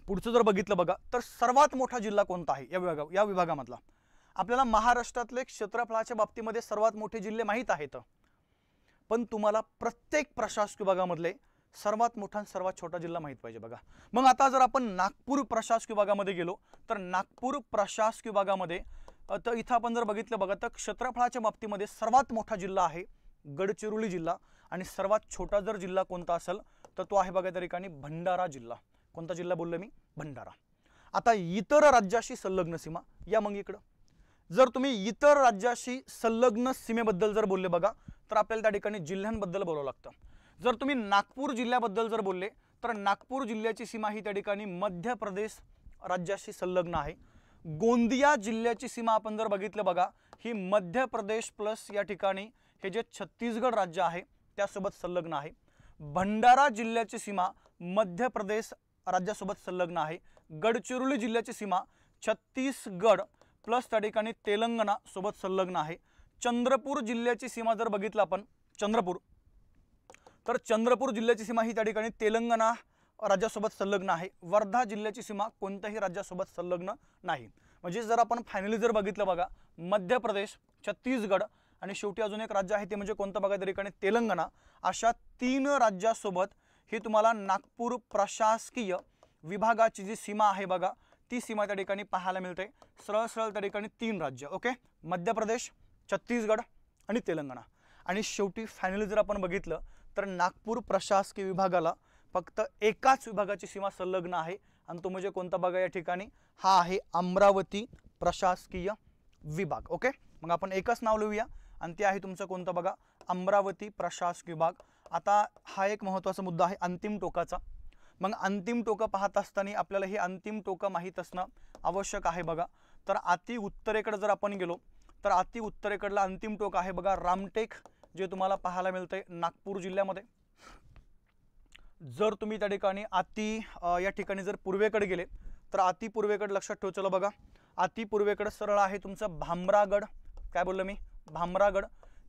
पुढचं जर बघितलं बघा तर सर्वात मोठा जिल्हा कोणता आहे या विभागा या विभागामधला आपल्याला महाराष्ट्रातले क्षेत्रफळाच्या बाबतीमध्ये सर्वात मोठे जिल्हे माहीत आहेत पण तुम्हाला प्रत्येक प्रशासकीय विभागामधले सर्वात मोठा सर्वात छोटा जिल्हा माहीत पाहिजे बघा मग आता जर आपण नागपूर प्रशासकीय विभागामध्ये गेलो तर नागपूर प्रशासकीय विभागामध्ये तर इथं आपण जर बघितलं बघा तर क्षेत्रफळाच्या बाबतीमध्ये सर्वात मोठा जिल्हा आहे गडचिरोली जिल्हा आणि सर्वात छोटा जर जिल्हा कोणता असेल तर तो आहे बघा त्या ठिकाणी भंडारा जिल्हा कोणता जिल्हा बोललो मी भंडारा आता इतर राज्याशी संलग्न सीमा या मग इकडं जर तुम्ही इतर राज्याशी संलग्न सीमेबद्दल जर बोलले बघा तर आपल्याला त्या ठिकाणी जिल्ह्यांबद्दल बोलावं लागतं जर तुम्ही नागपूर जिल्ह्याबद्दल जर बोलले तर नागपूर जिल्ह्याची सीमा ही त्या ठिकाणी मध्य प्रदेश राज्याशी संलग्न आहे गोंदिया जिल्ह्याची सीमा आपण जर बघितलं बघा ही मध्य प्रदेश प्लस या ठिकाणी हे जे छत्तीसगड राज्य आहे त्यासोबत संलग्न आहे भंडारा जिल्ह्याची सीमा मध्य प्रदेश राज्यासोबत संलग्न आहे गडचिरोली जिल्ह्याची सीमा छत्तीसगड प्लस त्या ठिकाणी तेलंगणासोबत संलग्न आहे चंद्रपूर जिल्ह्याची सीमा जर बघितलं आपण चंद्रपूर तर चंद्रपूर जिल्ह्याची सीमा ही त्या ठिकाणी तेलंगणा राज्यासोबत संलग्न आहे वर्धा जिल्ह्याची सीमा कोणत्याही राज्यासोबत संलग्न नाही म्हणजे जर आपण फायनली जर बघितलं बघा मध्य प्रदेश छत्तीसगड आणि शेवटी अजून एक राज्य आहे ते म्हणजे कोणतं बघा त्या ठिकाणी तेलंगणा अशा तीन राज्यासोबत ही तुम्हाला नागपूर प्रशासकीय विभागाची जी सीमा आहे बघा ती सीमा त्या ठिकाणी पाहायला मिळते सरळ सरळ त्या ठिकाणी तीन राज्य ओके मध्य प्रदेश छत्तीसगड आणि तेलंगणा आणि शेवटी फायनली जर आपण बघितलं तर नागपूर प्रशासकीय विभागाला फक्त एकाच विभागाची सीमा संलग्न आहे आणि तो म्हणजे कोणता बघा या ठिकाणी हा आहे अमरावती प्रशासकीय विभाग ओके मग आपण एकच नाव लिहूया आणि ते आहे तुमचं कोणतं बघा अमरावती प्रशासकीय विभाग आता हा एक महत्त्वाचा मुद्दा आहे अंतिम टोकाचा मग अंतिम टोकं पाहत असताना आपल्याला ही अंतिम टोकं माहीत असणं आवश्यक आहे बघा तर अति उत्तरेकडे जर आपण गेलो तर अति उत्तरेकडला अंतिम टोक आहे बघा रामटेक जे तुम्हाला पाहायला मिळतं नागपूर जिल्ह्यामध्ये जर तुम्ही त्या ठिकाणी अति या ठिकाणी जर पूर्वेकडे गेले तर अति पूर्वेकडे लक्षात ठेवचलं बघा अति पूर्वेकडे सरळ आहे तुमचं भामरागड काय बोललं मी भामरागड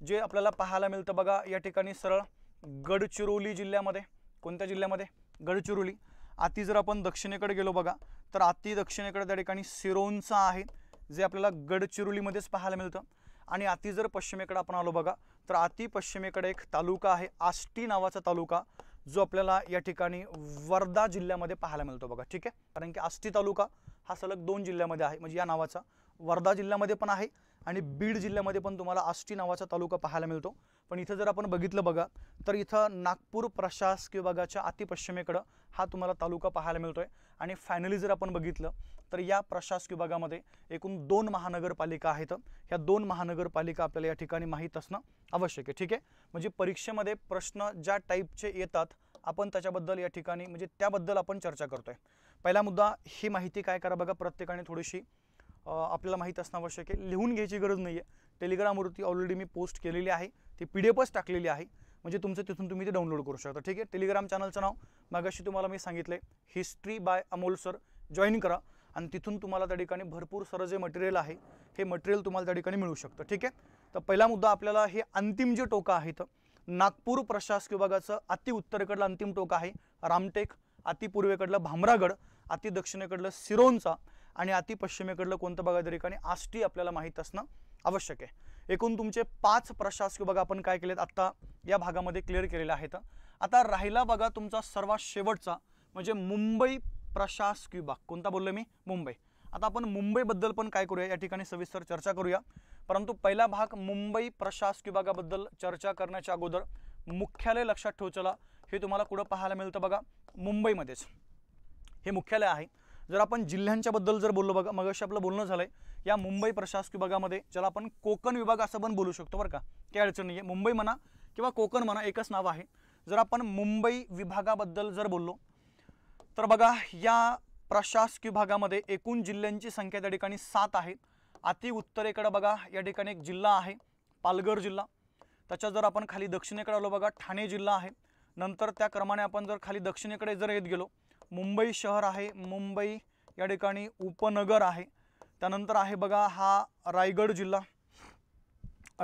जे आपल्याला पाहायला मिळतं बघा या ठिकाणी सरळ गडचिरोली जिल्ह्यामध्ये कोणत्या जिल्ह्यामध्ये गडचिरोली आती जर आपण दक्षिणेकडे गेलो बघा तर आती दक्षिणेकडे त्या ठिकाणी सिरोंचा आहे जे आपल्याला गडचिरोलीमध्येच पाहायला मिळतं आणि अति जर पश्चिमेकडे आपण आलो बघा तर अति पश्चिमेकडे एक तालुका आहे आष्टी नावाचा तालुका जो आपल्याला या ठिकाणी वर्धा जिल्ह्यामध्ये पाहायला मिळतो बघा ठीक आहे कारण की आष्टी तालुका हा सलग दोन जिल्ह्यामध्ये आहे म्हणजे या नावाचा वर्धा जिल्ह्यामध्ये पण आहे आणि बीड जिल्ह्यामध्ये पण तुम्हाला आष्टी नावाचा तालुका पाहायला मिळतो पण इथं जर आपण बघितलं बघा तर इथं नागपूर प्रशासकीय विभागाच्या अतिपश्चिमेकडं हा तुम्हाला तालुका पाहायला मिळतो आहे आणि फायनली जर आपण बघितलं तर या प्रशासकीय विभागामध्ये एकूण दोन महानगरपालिका आहेत ह्या दोन महानगरपालिका आपल्याला या ठिकाणी माहीत असणं आवश्यक आहे ठीक आहे म्हणजे परीक्षेमध्ये प्रश्न ज्या टाईपचे येतात आपण त्याच्याबद्दल या ठिकाणी म्हणजे त्याबद्दल आपण चर्चा करतो आहे पहिला मुद्दा ही माहिती काय करा बघा प्रत्येकाने थोडीशी आपल्याला माहीत असणं आवश्यक आहे लिहून घ्यायची गरज नाही आहे टेलिग्रामवरती ऑलरेडी मी पोस्ट केलेली आहे ती पी डी एफच टाकलेली आहे म्हणजे तुमचं तिथून तुम्ही ते डाउनलोड करू शकता ठीक आहे टेलिग्राम चॅनलचं नाव मागाशी तुम्हाला मी सांगितलं history by Amol sir join करा आणि तिथून तुम्हाला त्या ठिकाणी भरपूर सरळ जे मटेरियल आहे हे मटेरियल तुम्हाला त्या ठिकाणी मिळू शकतं ठीक आहे तर पहिला मुद्दा आपल्याला हे अंतिम जे टोका आहेत नागपूर प्रशासकीय विभागाचं अति उत्तरेकडलं अंतिम टोका आहे रामटेक अति पूर्वेकडलं भामरागड अति दक्षिणेकडलं सिरोनचा आणि अति पश्चिमेकडलं कोणतं बघा ठिकाणी आष्टी आपल्याला माहीत असणं आवश्यक आहे एकूण तुमचे पाच प्रशासकीय बघा आपण काय केलेत आत्ता या भागामध्ये क्लिअर केलेले आहेत आता राहिला बघा तुमचा सर्वात शेवटचा म्हणजे मुंबई प्रशासकीय विभाग कोणता बोललो मी मुंबई आता आपण मुंबईबद्दल पण काय करूया या ठिकाणी सविस्तर चर्चा करूया परंतु पहिला भाग मुंबई प्रशासकीय विभागाबद्दल चर्चा करण्याच्या अगोदर मुख्यालय लक्षात ठेवचला हे तुम्हाला कुठं पाहायला मिळतं बघा मुंबईमध्येच हे मुख्यालय आहे जर आपण जिल्ह्यांच्याबद्दल जर बोललो बघा मग आपलं बोलणं झालं आहे या मुंबई प्रशासकीय विभागामध्ये ज्याला आपण कोकण विभाग असं पण बोलू शकतो बरं का काही अडचण नाही आहे मुंबई म्हणा किंवा कोकण म्हणा एकच नाव आहे जर आपण मुंबई विभागाबद्दल जर बोललो तर बघा या प्रशासकीय विभागामध्ये एकूण जिल्ह्यांची संख्या त्या ठिकाणी सात आहे अति उत्तरेकडं बघा या ठिकाणी एक जिल्हा आहे पालघर जिल्हा त्याच्या जर आपण खाली दक्षिणेकडे आलो बघा ठाणे जिल्हा आहे नंतर त्या क्रमाने आपण जर खाली दक्षिणेकडे जर येत गेलो मुंबई शहर आहे मुंबई या ठिकाणी उपनगर आहे त्यानंतर आहे बघा हा रायगड जिल्हा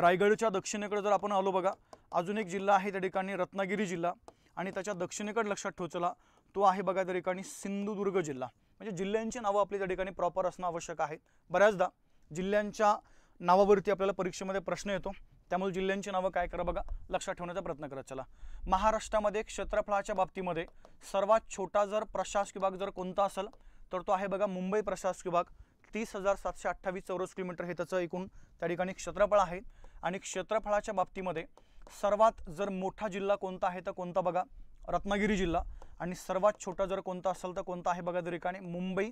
रायगडच्या दक्षिणेकडे जर आपण आलो बघा अजून एक जिल्हा आहे त्या ठिकाणी रत्नागिरी जिल्हा आणि त्याच्या दक्षिणेकडे लक्षात ठेवचला तो आहे बघा त्या ठिकाणी सिंधुदुर्ग जिल्हा म्हणजे जिल्ह्यांची नावं आपली त्या ठिकाणी प्रॉपर असणं आवश्यक आहे बऱ्याचदा जिल्ह्यांच्या नावावरती आपल्याला परीक्षेमध्ये प्रश्न येतो त्यामुळे जिल्ह्यांची नावं काय करा बघा लक्षात ठेवण्याचा प्रयत्न करत चला महाराष्ट्रामध्ये क्षेत्रफळाच्या बाबतीमध्ये सर्वात छोटा जर प्रशासकीय विभाग जर कोणता असेल तर तो आहे बघा मुंबई प्रशासकीय विभाग तीस हजार सातशे अठ्ठावीस चौरस किलोमीटर हे त्याचं एकूण त्या ठिकाणी क्षेत्रफळ आहे आणि क्षेत्रफळाच्या बाबतीमध्ये सर्वात जर मोठा जिल्हा कोणता आहे तर कोणता बघा रत्नागिरी जिल्हा आणि सर्वात छोटा जर कोणता असेल तर कोणता आहे बघा ठिकाणी मुंबई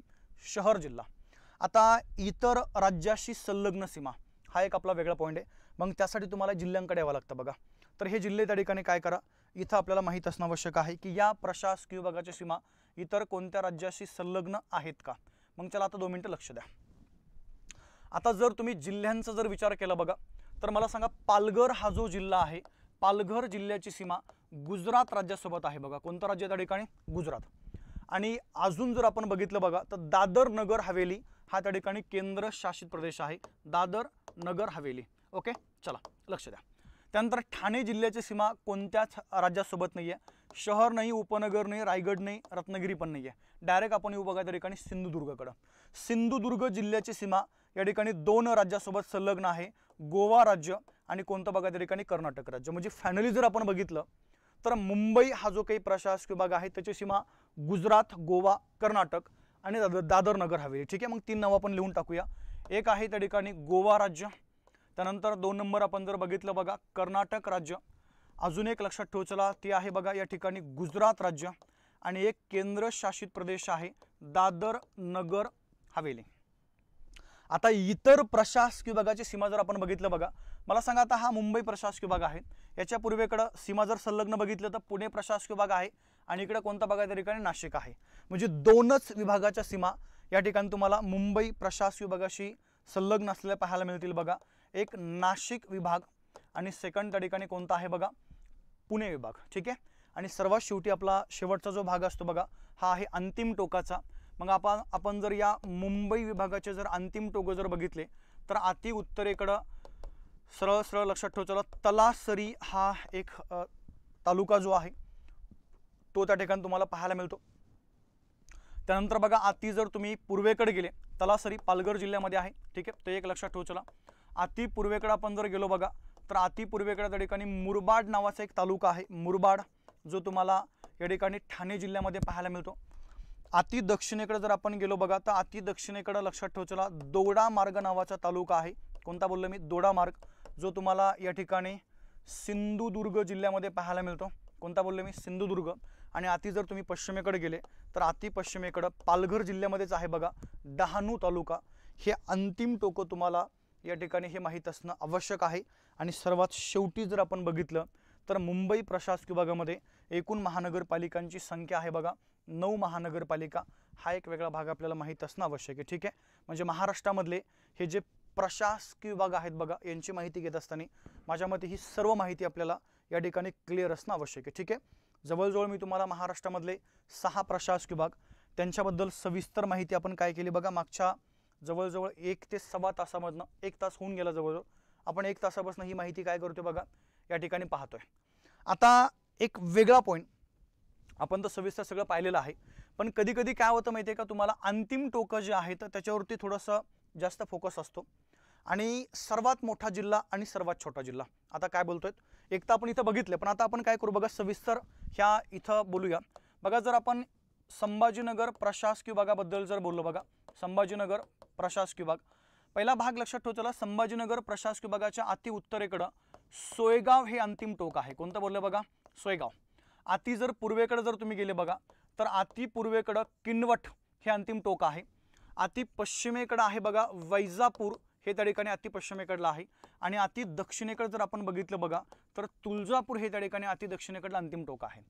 शहर जिल्हा आता इतर राज्याशी संलग्न सीमा हा एक आपला वेगळा पॉईंट आहे मग त्यासाठी तुम्हाला जिल्ह्यांकडे यावं लागतं बघा तर हे जिल्हे त्या ठिकाणी काय करा इथं आपल्याला माहीत असणं आवश्यक आहे की या प्रशासकीय विभागाच्या सीमा इतर कोणत्या राज्याशी संलग्न आहेत का मग चला आता दोन मिनटं लक्ष द्या आता जर तुम्ही जिल्ह्यांचा जर विचार केला बघा तर मला सांगा पालघर हा जो जिल्हा आहे पालघर जिल्ह्याची सीमा गुजरात राज्यासोबत आहे बघा कोणतं राज्य त्या ठिकाणी गुजरात आणि अजून जर आपण बघितलं बघा तर दादर नगर हवेली हा त्या ठिकाणी केंद्रशासित प्रदेश आहे दादर नगर हवेली ओके चला लक्ष द्या त्यानंतर ठाणे जिल्ह्याची सीमा कोणत्याच राज्यासोबत नाही आहे शहर नाही उपनगर नाही रायगड नाही रत्नागिरी पण नाही आहे डायरेक्ट आपण येऊ बघा त्या ठिकाणी सिंधुदुर्गकडं सिंधुदुर्ग जिल्ह्याची सीमा या ठिकाणी दोन राज्यासोबत संलग्न आहे गोवा राज्य आणि कोणतं बघा त्या ठिकाणी कर्नाटक राज्य म्हणजे फायनली जर आपण बघितलं तर मुंबई हा जो काही प्रशासकीय भाग आहे त्याची सीमा गुजरात गोवा कर्नाटक आणि दादर दादर नगर हवेली ठीक आहे मग तीन नावं आपण लिहून टाकूया एक आहे त्या ठिकाणी गोवा राज्य त्यानंतर दोन नंबर आपण जर बघितलं बघा कर्नाटक राज्य अजून एक लक्षात ठेवचला ती आहे बघा या ठिकाणी गुजरात राज्य आणि एक केंद्रशासित प्रदेश आहे दादर नगर हवेली आता इतर प्रशासकीय विभागाची सीमा जर आपण बघितलं बघा मला सांगा आता हा मुंबई प्रशासकीय विभाग आहे याच्या पूर्वेकडं सीमा जर संलग्न बघितलं तर पुणे प्रशासकीय विभाग आहे आणि इकडे कोणता भाग आहे त्या ठिकाणी नाशिक आहे म्हणजे दोनच विभागाच्या सीमा या ठिकाणी तुम्हाला मुंबई प्रशासकीय विभागाशी संलग्न असलेल्या पाहायला मिळतील बघा एक नाशिक विभाग आणि सेकंड त्या ठिकाणी कोणता आहे बघा पुणे विभाग ठीक आहे आणि सर्वात शेवटी आपला शेवटचा जो भाग असतो बघा हा आहे अंतिम टोकाचा मग आपण आपण जर या मुंबई विभागाचे जर अंतिम टोकं जर बघितले तर अति उत्तरेकडं सरळ सरळ लक्षात ठेवतो तलासरी हा एक तालुका जो आहे तो त्या ठिकाणी तुम्हाला पाहायला मिळतो त्यानंतर बघा आती जर तुम्ही पूर्वेकडे गेले तलासरी पालघर जिल्ह्यामध्ये आहे ठीक आहे ते एक लक्षात ठेवू चला अति पूर्वेकडे आपण जर गेलो बघा तर अति पूर्वेकडे त्या ठिकाणी मुरबाड नावाचा एक तालुका आहे मुरबाड जो तुम्हाला या ठिकाणी ठाणे जिल्ह्यामध्ये पाहायला मिळतो अति दक्षिणेकडे जर आपण गेलो बघा तर अति दक्षिणेकडे लक्षात ठेवचला दोडा मार्ग नावाचा तालुका आहे कोणता बोललो मी दोडा मार्ग जो तुम्हाला या ठिकाणी सिंधुदुर्ग जिल्ह्यामध्ये पाहायला मिळतो कोणता बोललो मी सिंधुदुर्ग आणि अति जर तुम्ही पश्चिमेकडे गेले तर अति पश्चिमेकडं पालघर जिल्ह्यामध्येच आहे बघा डहाणू तालुका हे अंतिम टोकं तुम्हाला या ठिकाणी हे माहीत असणं आवश्यक आहे आणि सर्वात शेवटी जर आपण बघितलं तर मुंबई प्रशासकीय विभागामध्ये एकूण महानगरपालिकांची संख्या आहे बघा नऊ महानगरपालिका हा एक वेगळा भाग आपल्याला माहीत असणं आवश्यक आहे ठीक आहे म्हणजे महाराष्ट्रामधले हे जे प्रशासकीय विभाग आहेत बघा यांची माहिती घेत असताना माझ्या मते ही सर्व माहिती आपल्याला या ठिकाणी क्लिअर असणं आवश्यक आहे ठीक आहे जवळजवळ मी तुम्हाला महाराष्ट्रामधले सहा प्रशासकीय विभाग त्यांच्याबद्दल सविस्तर माहिती आपण काय केली बघा मागच्या जवळजवळ एक ते सव्वा तासामधनं एक तास होऊन गेला जवळजवळ आपण एक तासापासून ही माहिती काय करतो बघा या ठिकाणी पाहतोय आता एक वेगळा पॉईंट आपण तर सविस्तर सगळं पाहिलेलं आहे पण कधी कधी काय होतं माहिती आहे का तुम्हाला अंतिम टोकं जे आहेत त्याच्यावरती थोडंसं जास्त फोकस असतो आणि सर्वात मोठा जिल्हा आणि सर्वात छोटा जिल्हा आता काय बोलतोय एक तर आपण इथं बघितलं पण आता आपण काय करू बघा सविस्तर ह्या इथं बोलूया बघा जर आपण संभाजीनगर प्रशासकीय भागाबद्दल जर बोललो बघा संभाजीनगर प्रशासकीय विभाग पहिला भाग लक्षात चला संभाजीनगर प्रशासकीय विभागाच्या अति उत्तरेकडं सोयगाव हे अंतिम टोक आहे कोणतं बोललं बघा सोयगाव अति जर पूर्वेकडे जर तुम्ही गेले बघा तर अति पूर्वेकडं किनवट हे अंतिम टोक आहे अति पश्चिमेकडं आहे बघा वैजापूर हे त्या ठिकाणी अति पश्चिमेकडलं आहे आणि अति दक्षिणेकडं जर आपण बघितलं बघा तर तुळजापूर हे त्या ठिकाणी अति दक्षिणेकडलं अंतिम टोक आहे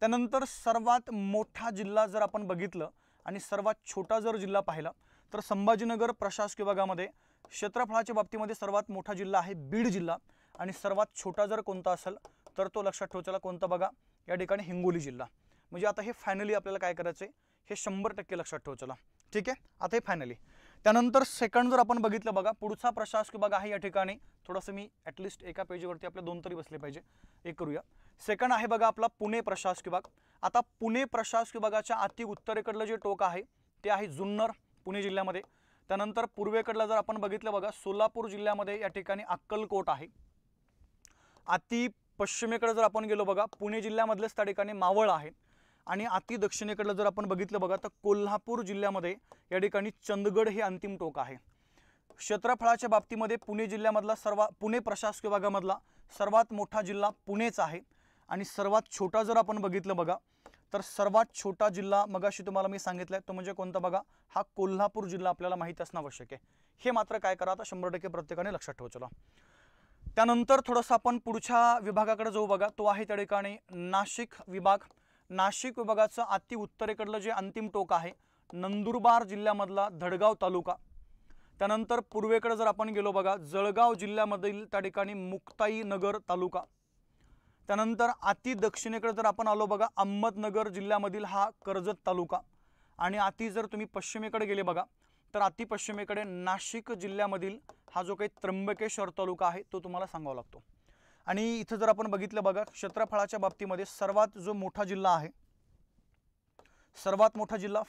त्यानंतर सर्वात मोठा जिल्हा जर आपण बघितलं आणि सर्वात छोटा जर जिल्हा पाहिला तर संभाजीनगर प्रशासकीय विभागामध्ये क्षेत्रफळाच्या बाबतीमध्ये सर्वात मोठा जिल्हा आहे बीड जिल्हा आणि सर्वात छोटा जर कोणता असेल तर तो लक्षात ठेवचाला कोणता बघा या ठिकाणी हिंगोली जिल्हा म्हणजे आता हे फायनली आपल्याला काय करायचं आहे हे शंभर टक्के लक्षात ठेवचाला ठीक आहे आता हे फायनली त्यानंतर सेकंड जर आपण बघितलं बघा पुढचा प्रशासकीय भाग आहे या ठिकाणी थोडंसं मी ॲटलिस्ट एका पेजवरती आपल्या दोन तरी बसले पाहिजे एक करूया सेकंड आहे बघा आपला पुणे प्रशासकीय भाग आता पुणे प्रशासकीय भागाच्या अति उत्तरेकडलं जे टोक आहे ते आहे जुन्नर पुणे जिल्ह्यामध्ये त्यानंतर पूर्वेकडलं जर आपण बघितलं बघा सोलापूर जिल्ह्यामध्ये या ठिकाणी अक्कलकोट आहे अति पश्चिमेकडे जर आपण गेलो बघा पुणे जिल्ह्यामधलेच त्या ठिकाणी मावळ आहे आणि अति दक्षिणेकडलं जर आपण बघितलं बघा तर कोल्हापूर जिल्ह्यामध्ये या ठिकाणी चंदगड हे अंतिम टोक आहे क्षेत्रफळाच्या बाबतीमध्ये पुणे जिल्ह्यामधला सर्व पुणे प्रशासकीय विभागामधला सर्वात मोठा जिल्हा पुणेच आहे आणि सर्वात छोटा जर आपण बघितलं बघा तर सर्वात छोटा जिल्हा मगाशी तुम्हाला मी सांगितलं आहे तो म्हणजे कोणता बघा हा कोल्हापूर जिल्हा आपल्याला माहीत असणं आवश्यक आहे हे मात्र काय करा आता शंभर टक्के प्रत्येकाने लक्षात ठेवू चला त्यानंतर थोडंसं आपण पुढच्या विभागाकडे जाऊ बघा तो आहे त्या ठिकाणी नाशिक विभाग नाशिक विभागाचं अति उत्तरेकडलं जे अंतिम टोक आहे नंदुरबार जिल्ह्यामधला धडगाव तालुका त्यानंतर पूर्वेकडे जर आपण गेलो बघा जळगाव जिल्ह्यामधील त्या ठिकाणी मुक्ताई नगर तालुका त्यानंतर अति दक्षिणेकडे जर आपण आलो बघा अहमदनगर जिल्ह्यामधील हा कर्जत तालुका आणि अति जर तुम्ही पश्चिमेकडे गेले बघा तर अति पश्चिमेकडे नाशिक जिल्ह्यामधील हा जो काही त्र्यंबकेश्वर तालुका आहे तो तुम्हाला सांगावा लागतो आणि इथं जर आपण बघितलं बघा क्षेत्रफळाच्या बाबतीमध्ये सर्वात जो मोठा जिल्हा आहे सर्वात मोठा जिल्हा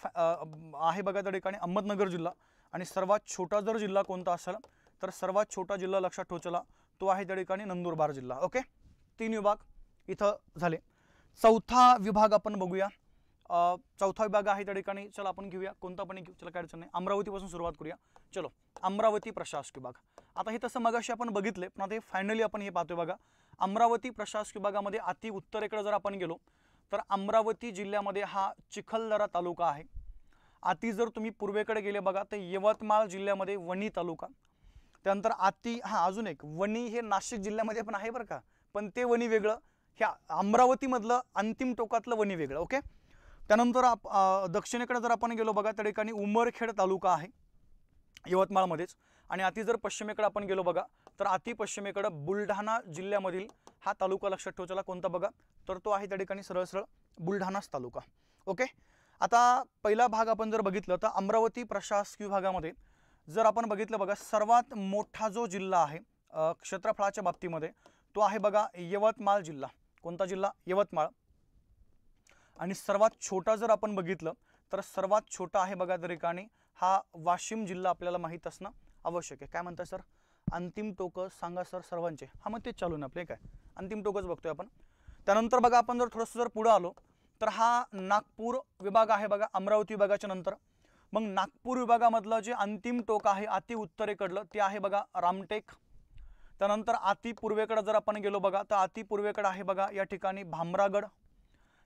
आहे बघा त्या ठिकाणी अहमदनगर जिल्हा आणि सर्वात छोटा जर जिल्हा कोणता असेल तर सर्वात छोटा जिल्हा लक्षात ठोचला तो आहे त्या ठिकाणी नंदुरबार जिल्हा ओके तीन विभाग इथं झाले चौथा विभाग आपण बघूया चौथा विभाग आहे त्या ठिकाणी चला आपण घेऊया कोणता पण घेऊ चला काय अडचण नाही अमरावतीपासून सुरुवात करूया चलो अमरावती प्रशासकीय विभाग आता हे तसं मगाशी आपण बघितले पण आता हे फायनली आपण हे पाहतोय बघा अमरावती प्रशासकीय विभागामध्ये अति उत्तरेकडे जर आपण गेलो तर अमरावती जिल्ह्यामध्ये हा चिखलदरा तालुका आहे अति जर तुम्ही पूर्वेकडे गेले बघा तर यवतमाळ जिल्ह्यामध्ये वणी तालुका त्यानंतर आती हा अजून एक वणी हे नाशिक जिल्ह्यामध्ये पण आहे बरं का पण ते वणी वेगळं ह्या अमरावतीमधलं अंतिम टोकातलं वणी वेगळं ओके त्यानंतर आप दक्षिणेकडे जर आपण गेलो बघा त्या ठिकाणी उमरखेड तालुका आहे यवतमाळमध्येच आणि अति जर पश्चिमेकडे आपण गेलो बघा तर अति पश्चिमेकडं बुलढाणा जिल्ह्यामधील हा तालुका लक्षात चला कोणता बघा तर तो आहे त्या ठिकाणी सरळ सरळ बुलढाणाच तालुका ओके आता पहिला भाग आपण जर बघितलं तर अमरावती प्रशासकीय भागामध्ये जर आपण बघितलं बघा सर्वात मोठा जो जिल्हा आहे क्षेत्रफळाच्या बाबतीमध्ये तो आहे बघा यवतमाळ जिल्हा कोणता जिल्हा यवतमाळ आणि सर्वात छोटा जर आपण बघितलं तर सर्वात छोटा आहे बघा त्या ठिकाणी हा वाशिम जिल्हा आपल्याला माहीत असणं आवश्यक आहे काय म्हणताय सर अंतिम टोकं सांगा सर सर्वांचे हा मग तेच चालू ना आपले काय अंतिम टोकच बघतोय आपण त्यानंतर बघा आपण जर थोडंसं जर पुढं आलो तर हा नागपूर विभाग आहे बघा अमरावती विभागाच्या नंतर मग नागपूर विभागामधलं जे अंतिम टोक आहे अति उत्तरेकडलं ते आहे बघा रामटेक त्यानंतर अति पूर्वेकडं जर आपण गेलो बघा तर अति पूर्वेकडं आहे बघा या ठिकाणी भामरागड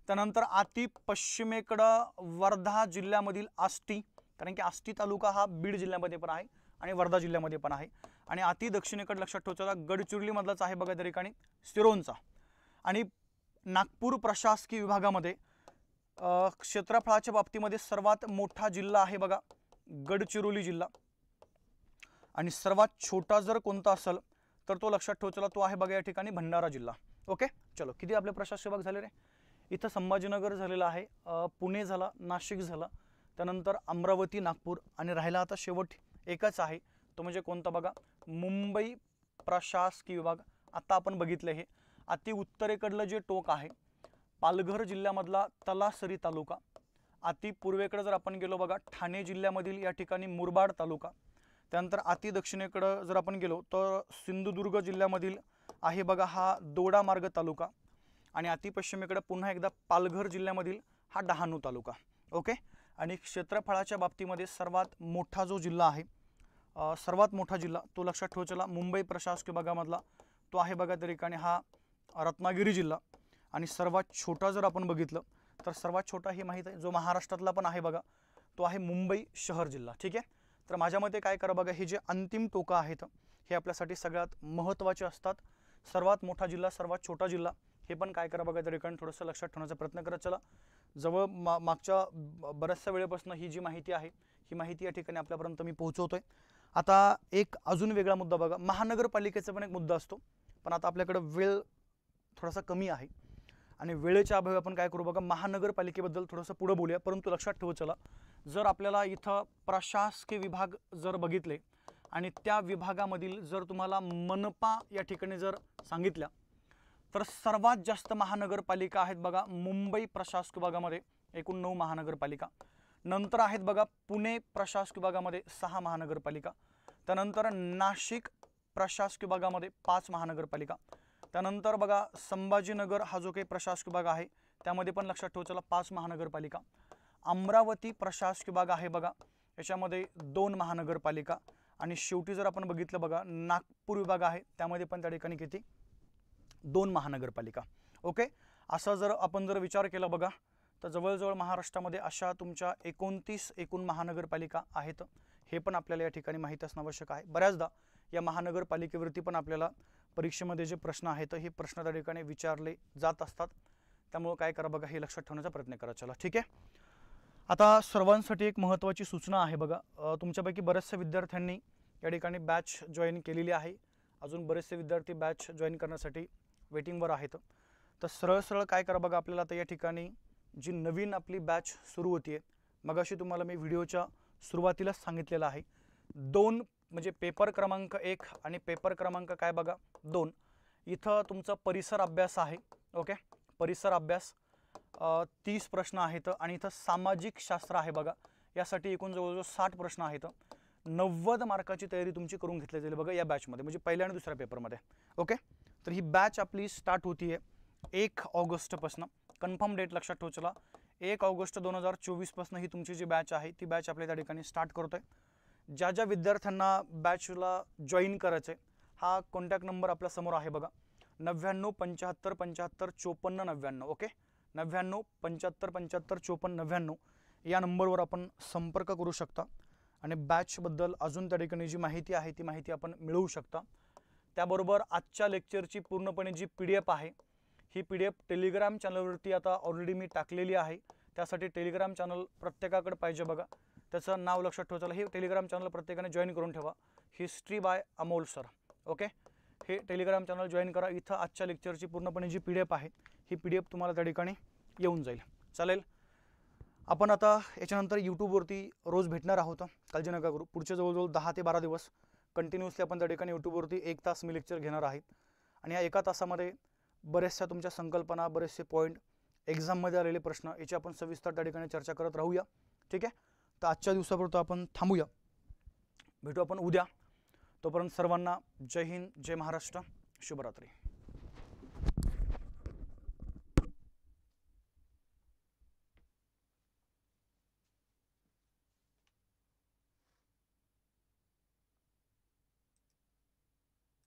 त्यानंतर अति पश्चिमेकडं वर्धा जिल्ह्यामधील आष्टी कारण की आष्टी तालुका हा बीड जिल्ह्यामध्ये पण आहे आणि वर्धा जिल्ह्यामध्ये पण आहे आणि अति दक्षिणेकडे लक्षात ठेवचा गडचिरोलीमधलाच आहे बघा त्या ठिकाणी सिरोंचा आणि नागपूर प्रशासकीय विभागामध्ये क्षेत्रफळाच्या बाबतीमध्ये सर्वात मोठा जिल्हा आहे बघा गडचिरोली जिल्हा आणि सर्वात छोटा जर कोणता असेल तर तो लक्षात ठेवचला तो आहे बघा या ठिकाणी भंडारा जिल्हा ओके चलो किती आपले प्रशासकीय विभाग झाले रे इथं संभाजीनगर झालेला आहे पुणे झाला नाशिक झाला त्यानंतर अमरावती नागपूर आणि राहिला आता शेवट एकच आहे तो म्हणजे कोणता बघा मुंबई प्रशासकीय विभाग आत्ता आपण बघितलं हे अति उत्तरेकडलं जे टोक आहे पालघर जिल्ह्यामधला तलासरी तालुका अति पूर्वेकडे जर आपण गेलो बघा ठाणे जिल्ह्यामधील या ठिकाणी मुरबाड तालुका त्यानंतर अति दक्षिणेकडं जर आपण गेलो तर सिंधुदुर्ग जिल्ह्यामधील आहे बघा हा दोडा मार्ग तालुका आणि अति पश्चिमेकडं पुन्हा एकदा पालघर जिल्ह्यामधील हा डहाणू तालुका ओके आणि क्षेत्रफळाच्या बाबतीमध्ये सर्वात मोठा जो जिल्हा आहे सर्वात मोठा जिल्हा तो लक्षात चला मुंबई प्रशासकीय भागामधला तो आहे बघा त्या ठिकाणी हा रत्नागिरी जिल्हा आणि सर्वात छोटा जर आपण बघितलं तर सर्वात छोटा हे माहीत आहे जो महाराष्ट्रातला पण आहे बघा तो आहे मुंबई शहर जिल्हा ठीक आहे तर माझ्या मते काय करा बघा हे जे अंतिम टोकं आहेत हे आपल्यासाठी सगळ्यात महत्त्वाचे असतात सर्वात मोठा जिल्हा सर्वात छोटा जिल्हा हे पण काय करा बघा त्या ठिकाणी थोडंसं लक्षात ठेवण्याचा प्रयत्न करत चला जवळ मा मागच्या बऱ्याचशा वेळेपासून ही जी माहिती आहे ही माहिती या ठिकाणी आपल्यापर्यंत मी पोहोचवतोय आता एक अजून वेगळा मुद्दा बघा महानगरपालिकेचा पण एक मुद्दा असतो पण आता आपल्याकडं वेळ थोडासा कमी आहे आणि वेळेच्या अभावी आपण काय करू बघा महानगरपालिकेबद्दल थोडंसं पुढं बोलूया परंतु लक्षात ठेवू चला जर आपल्याला इथं प्रशासकीय विभाग जर बघितले आणि त्या विभागामधील जर तुम्हाला मनपा या ठिकाणी जर सांगितल्या तर सर्वात जास्त महानगरपालिका आहेत बघा मुंबई प्रशासकीय विभागामध्ये एकूण नऊ महानगरपालिका नंतर आहेत बघा पुणे प्रशासकीय विभागामध्ये सहा महानगरपालिका त्यानंतर नाशिक प्रशासकीय विभागामध्ये पाच महानगरपालिका त्यानंतर बघा संभाजीनगर हा जो काही प्रशासकीय विभाग आहे त्यामध्ये पण लक्षात ठेवा चला पाच महानगरपालिका अमरावती प्रशासकीय विभाग आहे बघा याच्यामध्ये दोन महानगरपालिका आणि शेवटी जर आपण बघितलं बघा नागपूर विभाग आहे त्यामध्ये पण त्या ठिकाणी किती दोन महानगरपालिका ओके असा जर आपण जर विचार केला बघा तर जवळजवळ महाराष्ट्रामध्ये अशा तुमच्या एकोणतीस एकूण महानगरपालिका आहेत हे पण आपल्याला या ठिकाणी माहीत असणं आवश्यक आहे बऱ्याचदा या महानगरपालिकेवरती पण आपल्याला परीक्षेमध्ये जे प्रश्न आहेत हे प्रश्न त्या ठिकाणी विचारले जात असतात त्यामुळं काय करा बघा हे लक्षात ठेवण्याचा प्रयत्न करा चला ठीक आहे आता सर्वांसाठी एक महत्त्वाची सूचना आहे बघा तुमच्यापैकी बऱ्याचशा विद्यार्थ्यांनी या ठिकाणी बॅच जॉईन केलेली आहे अजून बरेचसे विद्यार्थी बॅच जॉईन करण्यासाठी वेटिंगवर आहेत तर सरळ सरळ काय करा बघा आपल्याला आता या ठिकाणी जी नवीन आपली बॅच सुरू होती आहे मगाशी तुम्हाला मी व्हिडिओच्या सुरुवातीलाच सांगितलेलं आहे दोन म्हणजे पेपर क्रमांक एक आणि पेपर क्रमांक काय बघा दोन इथं तुमचा परिसर अभ्यास आहे ओके परिसर अभ्यास तीस प्रश्न आहेत आणि इथं सामाजिक शास्त्र आहे बघा यासाठी एकूण जवळजवळ साठ प्रश्न आहेत नव्वद मार्काची तयारी तुमची करून घेतली जाईल बघा या बॅचमध्ये म्हणजे पहिल्या आणि दुसऱ्या पेपरमध्ये ओके तर ही बॅच आपली स्टार्ट होती आहे एक ऑगस्टपासनं कन्फर्म डेट लक्षात ठेवचला एक ऑगस्ट दोन हजार चोवीसपासून ही तुमची जी बॅच आहे ती बॅच आपल्या त्या ठिकाणी स्टार्ट करतो आहे ज्या ज्या विद्यार्थ्यांना बॅचला जॉईन करायचं आहे हा कॉन्टॅक्ट नंबर आपल्यासमोर आहे बघा नव्याण्णव पंच्याहत्तर पंच्याहत्तर चोपन्न नव्याण्णव ओके नव्याण्णव पंच्याहत्तर पंच्याहत्तर चोपन्न नव्याण्णव या नंबरवर आपण संपर्क करू शकता आणि बॅचबद्दल अजून त्या ठिकाणी जी माहिती आहे ती माहिती आपण मिळवू शकता त्याबरोबर आजच्या लेक्चरची पूर्णपणे जी पी डी एफ आहे ही पी डी एफ टेलिग्राम चॅनलवरती आता ऑलरेडी मी टाकलेली आहे त्यासाठी टेलिग्राम चॅनल प्रत्येकाकडे पाहिजे बघा त्याचं नाव लक्षात ठेवा हे टेलिग्राम चॅनल प्रत्येकाने जॉईन करून ठेवा history by Amol sir okay हे टेलिग्राम चॅनल जॉईन करा इथं आजच्या लेक्चरची पूर्णपणे जी पी डी एफ आहे ही पी डी एफ तुम्हाला त्या ठिकाणी येऊन जाईल चालेल आपण आता याच्यानंतर यूट्यूबवरती रोज भेटणार आहोत काळजी नका करू पुढचे जवळजवळ दहा ते बारा दिवस कंटिन्युअसली आपण त्या ठिकाणी यूट्यूबवरती एक तास मी लेक्चर घेणार आहेत आणि या एका तासामध्ये बऱ्याचशा तुमच्या संकल्पना बरेचसे पॉईंट एक्झाममध्ये आलेले प्रश्न याची आपण सविस्तर त्या ठिकाणी चर्चा करत राहूया ठीक आहे तर आजच्या दिवसापुरतं आपण थांबूया भेटू आपण उद्या तोपर्यंत सर्वांना जय हिंद जय महाराष्ट्र शुभरात्री